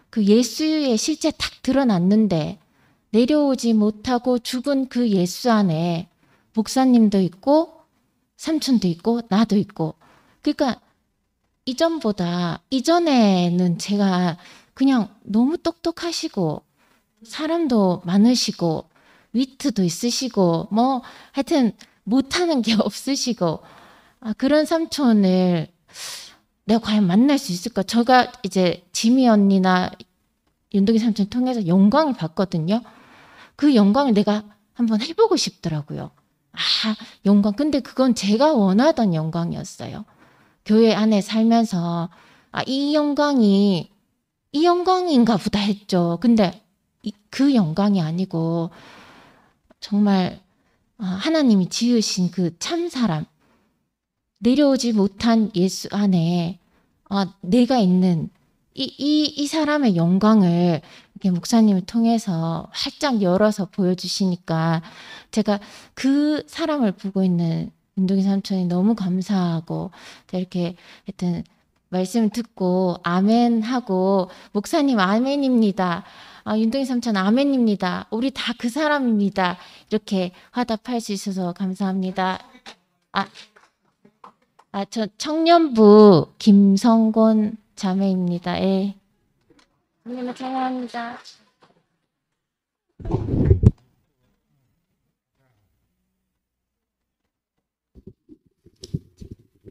그 예수의 실제 탁 드러났는데 내려오지 못하고 죽은 그 예수 안에 목사님도 있고 삼촌도 있고 나도 있고 그러니까 이전보다 이전에는 제가 그냥 너무 똑똑하시고 사람도 많으시고 위트도 있으시고 뭐 하여튼 못하는 게 없으시고 아, 그런 삼촌을 내가 과연 만날 수 있을까? 제가 이제 지미 언니나 윤동이 삼촌 통해서 영광을 받거든요. 그 영광을 내가 한번 해보고 싶더라고요. 아, 영광. 근데 그건 제가 원하던 영광이었어요. 교회 안에 살면서, 아, 이 영광이, 이 영광인가 보다 했죠. 근데 이, 그 영광이 아니고, 정말, 아, 하나님이 지으신 그 참 사람, 내려오지 못한 예수 안에 아, 내가 있는 이, 이, 이 사람의 영광을 이렇게 목사님을 통해서 활짝 열어서 보여주시니까 제가 그 사람을 보고 있는 윤동희 삼촌이 너무 감사하고 이렇게 하여튼 말씀 을 듣고 아멘 하고 목사님 아멘입니다. 아, 윤동희 삼촌 아멘입니다. 우리 다 그 사람입니다. 이렇게 화답할 수 있어서 감사합니다. 아. 아, 저 청년부 김성곤 자매입니다. 예. 선생님을 찬양합니다.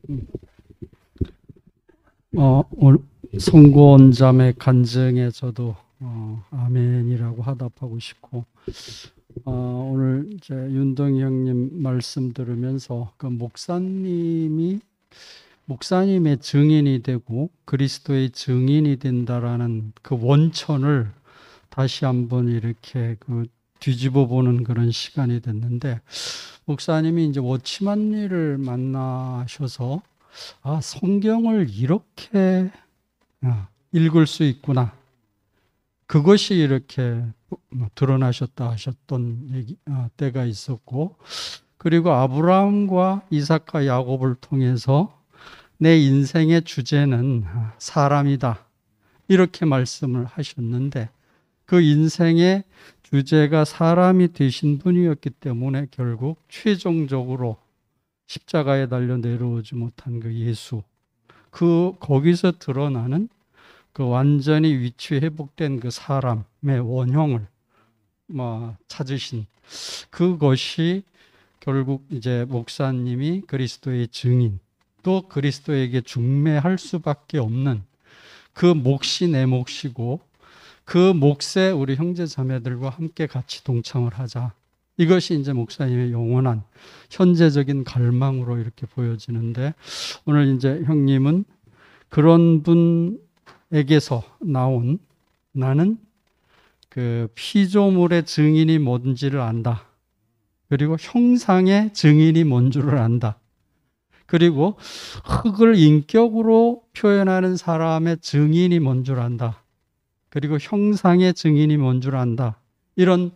음. 어, 오늘 성곤 자매 간증에 저도 어, 아멘이라고 화답하고 싶고 어, 오늘 이제 윤동 형님 말씀 들으면서 그 목사님이 목사님의 증인이 되고 그리스도의 증인이 된다라는 그 원천을 다시 한번 이렇게 그 뒤집어 보는 그런 시간이 됐는데 목사님이 이제 워치만 리를 만나셔서 아 성경을 이렇게 아, 읽을 수 있구나 그것이 이렇게 드러나셨다 하셨던 얘기, 아, 때가 있었고 그리고 아브라함과 이삭과 야곱을 통해서 내 인생의 주제는 사람이다. 이렇게 말씀을 하셨는데 그 인생의 주제가 사람이 되신 분이었기 때문에 결국 최종적으로 십자가에 달려 내려오지 못한 그 예수. 그 거기서 드러나는 그 완전히 위치 회복된 그 사람의 원형을 뭐 찾으신 그것이 결국 이제 목사님이 그리스도의 증인 또 그리스도에게 중매할 수밖에 없는 그 몫이 내 몫이고 그 몫에 우리 형제 자매들과 함께 같이 동참을 하자. 이것이 이제 목사님의 영원한 현재적인 갈망으로 이렇게 보여지는데 오늘 이제 형님은 그런 분에게서 나온 나는 그 피조물의 증인이 뭔지를 안다. 그리고 형상의 증인이 뭔 줄을 안다. 그리고 흙을 인격으로 표현하는 사람의 증인이 뭔 줄 안다. 그리고 형상의 증인이 뭔 줄 안다. 이런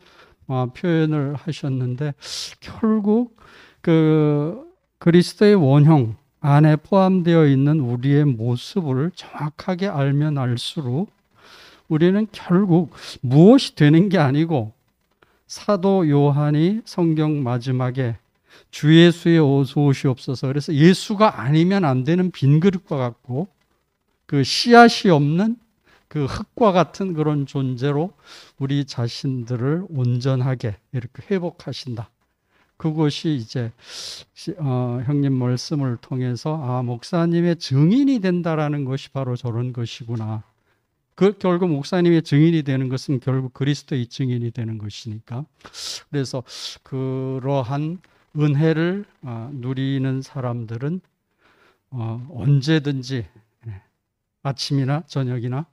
아, 표현을 하셨는데 결국 그 그리스도의 원형 안에 포함되어 있는 우리의 모습을 정확하게 알면 알수록 우리는 결국 무엇이 되는 게 아니고 사도 요한이 성경 마지막에 주 예수의 오소시옵소서 그래서 예수가 아니면 안 되는 빈 그릇과 같고 그 씨앗이 없는 그 흙과 같은 그런 존재로 우리 자신들을 온전하게 이렇게 회복하신다. 그것이 이제 어, 형님 말씀을 통해서 아 목사님의 증인이 된다라는 것이 바로 저런 것이구나. 그 결국 목사님의 증인이 되는 것은 결국 그리스도의 증인이 되는 것이니까 그래서 그러한 은혜를 어, 누리는 사람들은 어, 언제든지 예, 아침이나 저녁이나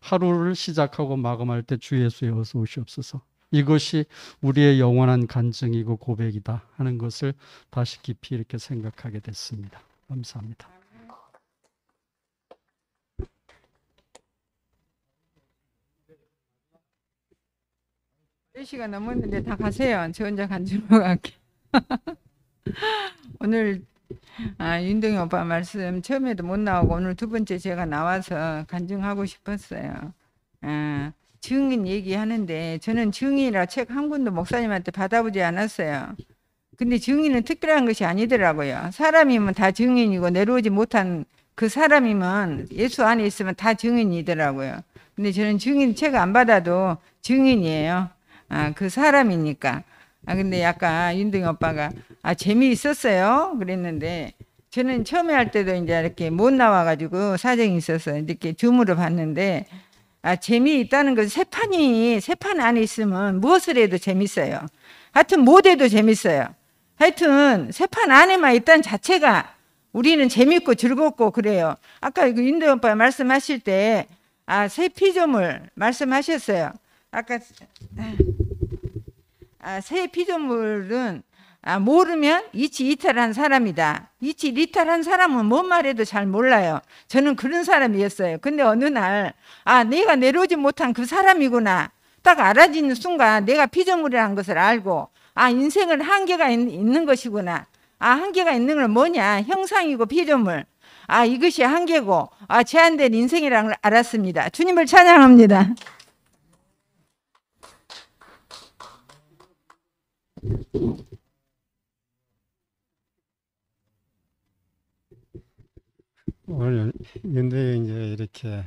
하루를 시작하고 마감할 때 주 예수의 어서 오시옵소서. 이것이 우리의 영원한 간증이고 고백이다 하는 것을 다시 깊이 이렇게 생각하게 됐습니다. 감사합니다. 10시가 넘었는데 다 가세요. 저 혼자 간지러 갈게. 오늘 아, 윤동희 오빠 말씀 처음에도 못 나오고 오늘 두 번째 제가 나와서 간증하고 싶었어요. 아, 증인 얘기하는데 저는 증인이라 책 한 권도 목사님한테 받아보지 않았어요. 근데 증인은 특별한 것이 아니더라고요. 사람이면 다 증인이고 내려오지 못한 그 사람이면 예수 안에 있으면 다 증인이더라고요. 근데 저는 증인 책 안 받아도 증인이에요. 아, 그 사람이니까. 아, 근데 약간 윤동이 오빠가 아, 재미있었어요? 그랬는데 저는 처음에 할 때도 이제 이렇게 못 나와가지고 사정이 있어서 이렇게 줌으로 봤는데 아, 재미있다는 건세 판이, 세판 안에 있으면 무엇을 해도 재밌어요. 하여튼 못 해도 재밌어요. 하여튼 세판 안에만 있다는 자체가 우리는 재밌고 즐겁고 그래요. 아까 그 윤대 오빠 말씀하실 때, 아, 세 피조물 말씀하셨어요. 아까 아, 새 피조물은 아, 모르면 이치 이탈한 사람이다. 이치 이탈한 사람은 뭔 말해도 잘 몰라요. 저는 그런 사람이었어요. 근데 어느 날, 아, 내가 내려오지 못한 그 사람이구나. 딱 알아지는 순간 내가 피조물이라는 것을 알고, 아, 인생은 한계가 있, 는 것이구나. 아, 한계가 있는 건 뭐냐. 형상이고 피조물. 아, 이것이 한계고, 아, 제한된 인생이라는 걸 알았습니다. 주님을 찬양합니다. 오늘 연대에 이제 이렇게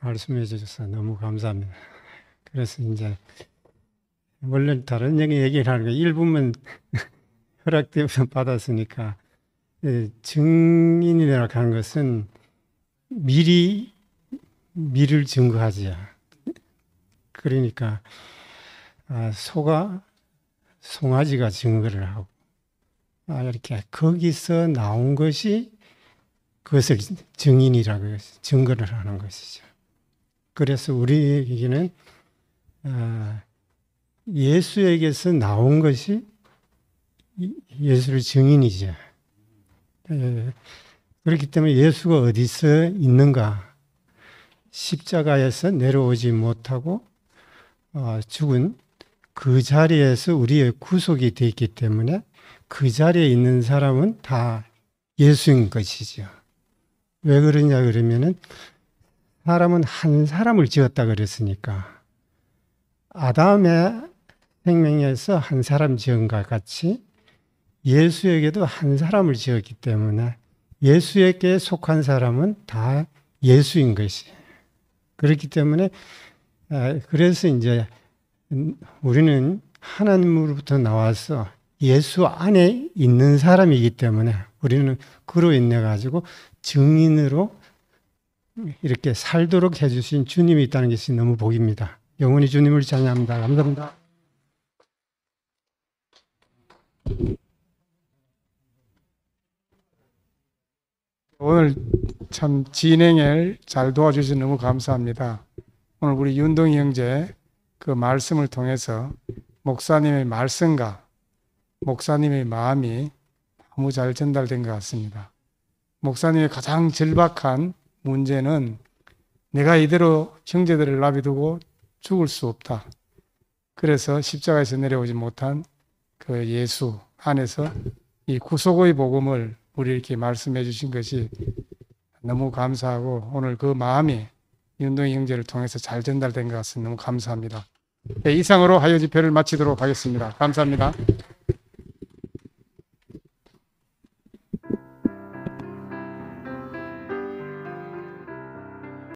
말씀해 주셔서 너무 감사합니다. 그래서 이제 원래 다른 얘기 얘기를 하는 거 일부만 허락되어서 받았으니까 증인이라고 하는 것은 미리 미를 증거하지요. 그러니까 아, 소가 송아지가 증거를 하고 아, 이렇게 거기서 나온 것이 그것을 증인이라고 해서 증거를 하는 것이죠. 그래서 우리에게는 아, 예수에게서 나온 것이 예수를 증인이죠. 예, 그렇기 때문에 예수가 어디서 있는가? 십자가에서 내려오지 못하고 어, 죽은 그 자리에서 우리의 구속이 되어 있기 때문에 그 자리에 있는 사람은 다 예수인 것이죠. 왜 그러냐 그러면은 사람은 한 사람을 지었다 그랬으니까 아담의 생명에서 한 사람 지은 것 같이 예수에게도 한 사람을 지었기 때문에 예수에게 속한 사람은 다 예수인 것이. 그렇기 때문에 아, 그래서 이제 우리는 하나님으로부터 나와서 예수 안에 있는 사람이기 때문에 우리는 그로 인해 가지고 증인으로 이렇게 살도록 해주신 주님이 있다는 것이 너무 복입니다. 영원히 주님을 찬양합니다. 감사합니다. 오늘 참 진행을 잘 도와주셔서 너무 감사합니다. 오늘 우리 윤동희 형제 그 말씀을 통해서 목사님의 말씀과 목사님의 마음이 너무 잘 전달된 것 같습니다. 목사님의 가장 절박한 문제는 내가 이대로 형제들을 놔두고 죽을 수 없다. 그래서 십자가에서 내려오지 못한 그 예수 안에서 이 구속의 복음을 우리 이렇게 말씀해 주신 것이 너무 감사하고 오늘 그 마음이 윤동 형제를 통해서 잘 전달된 것 같습니다. 너무 감사합니다. 네, 이상으로 하여 집회를 마치도록 하겠습니다. 감사합니다.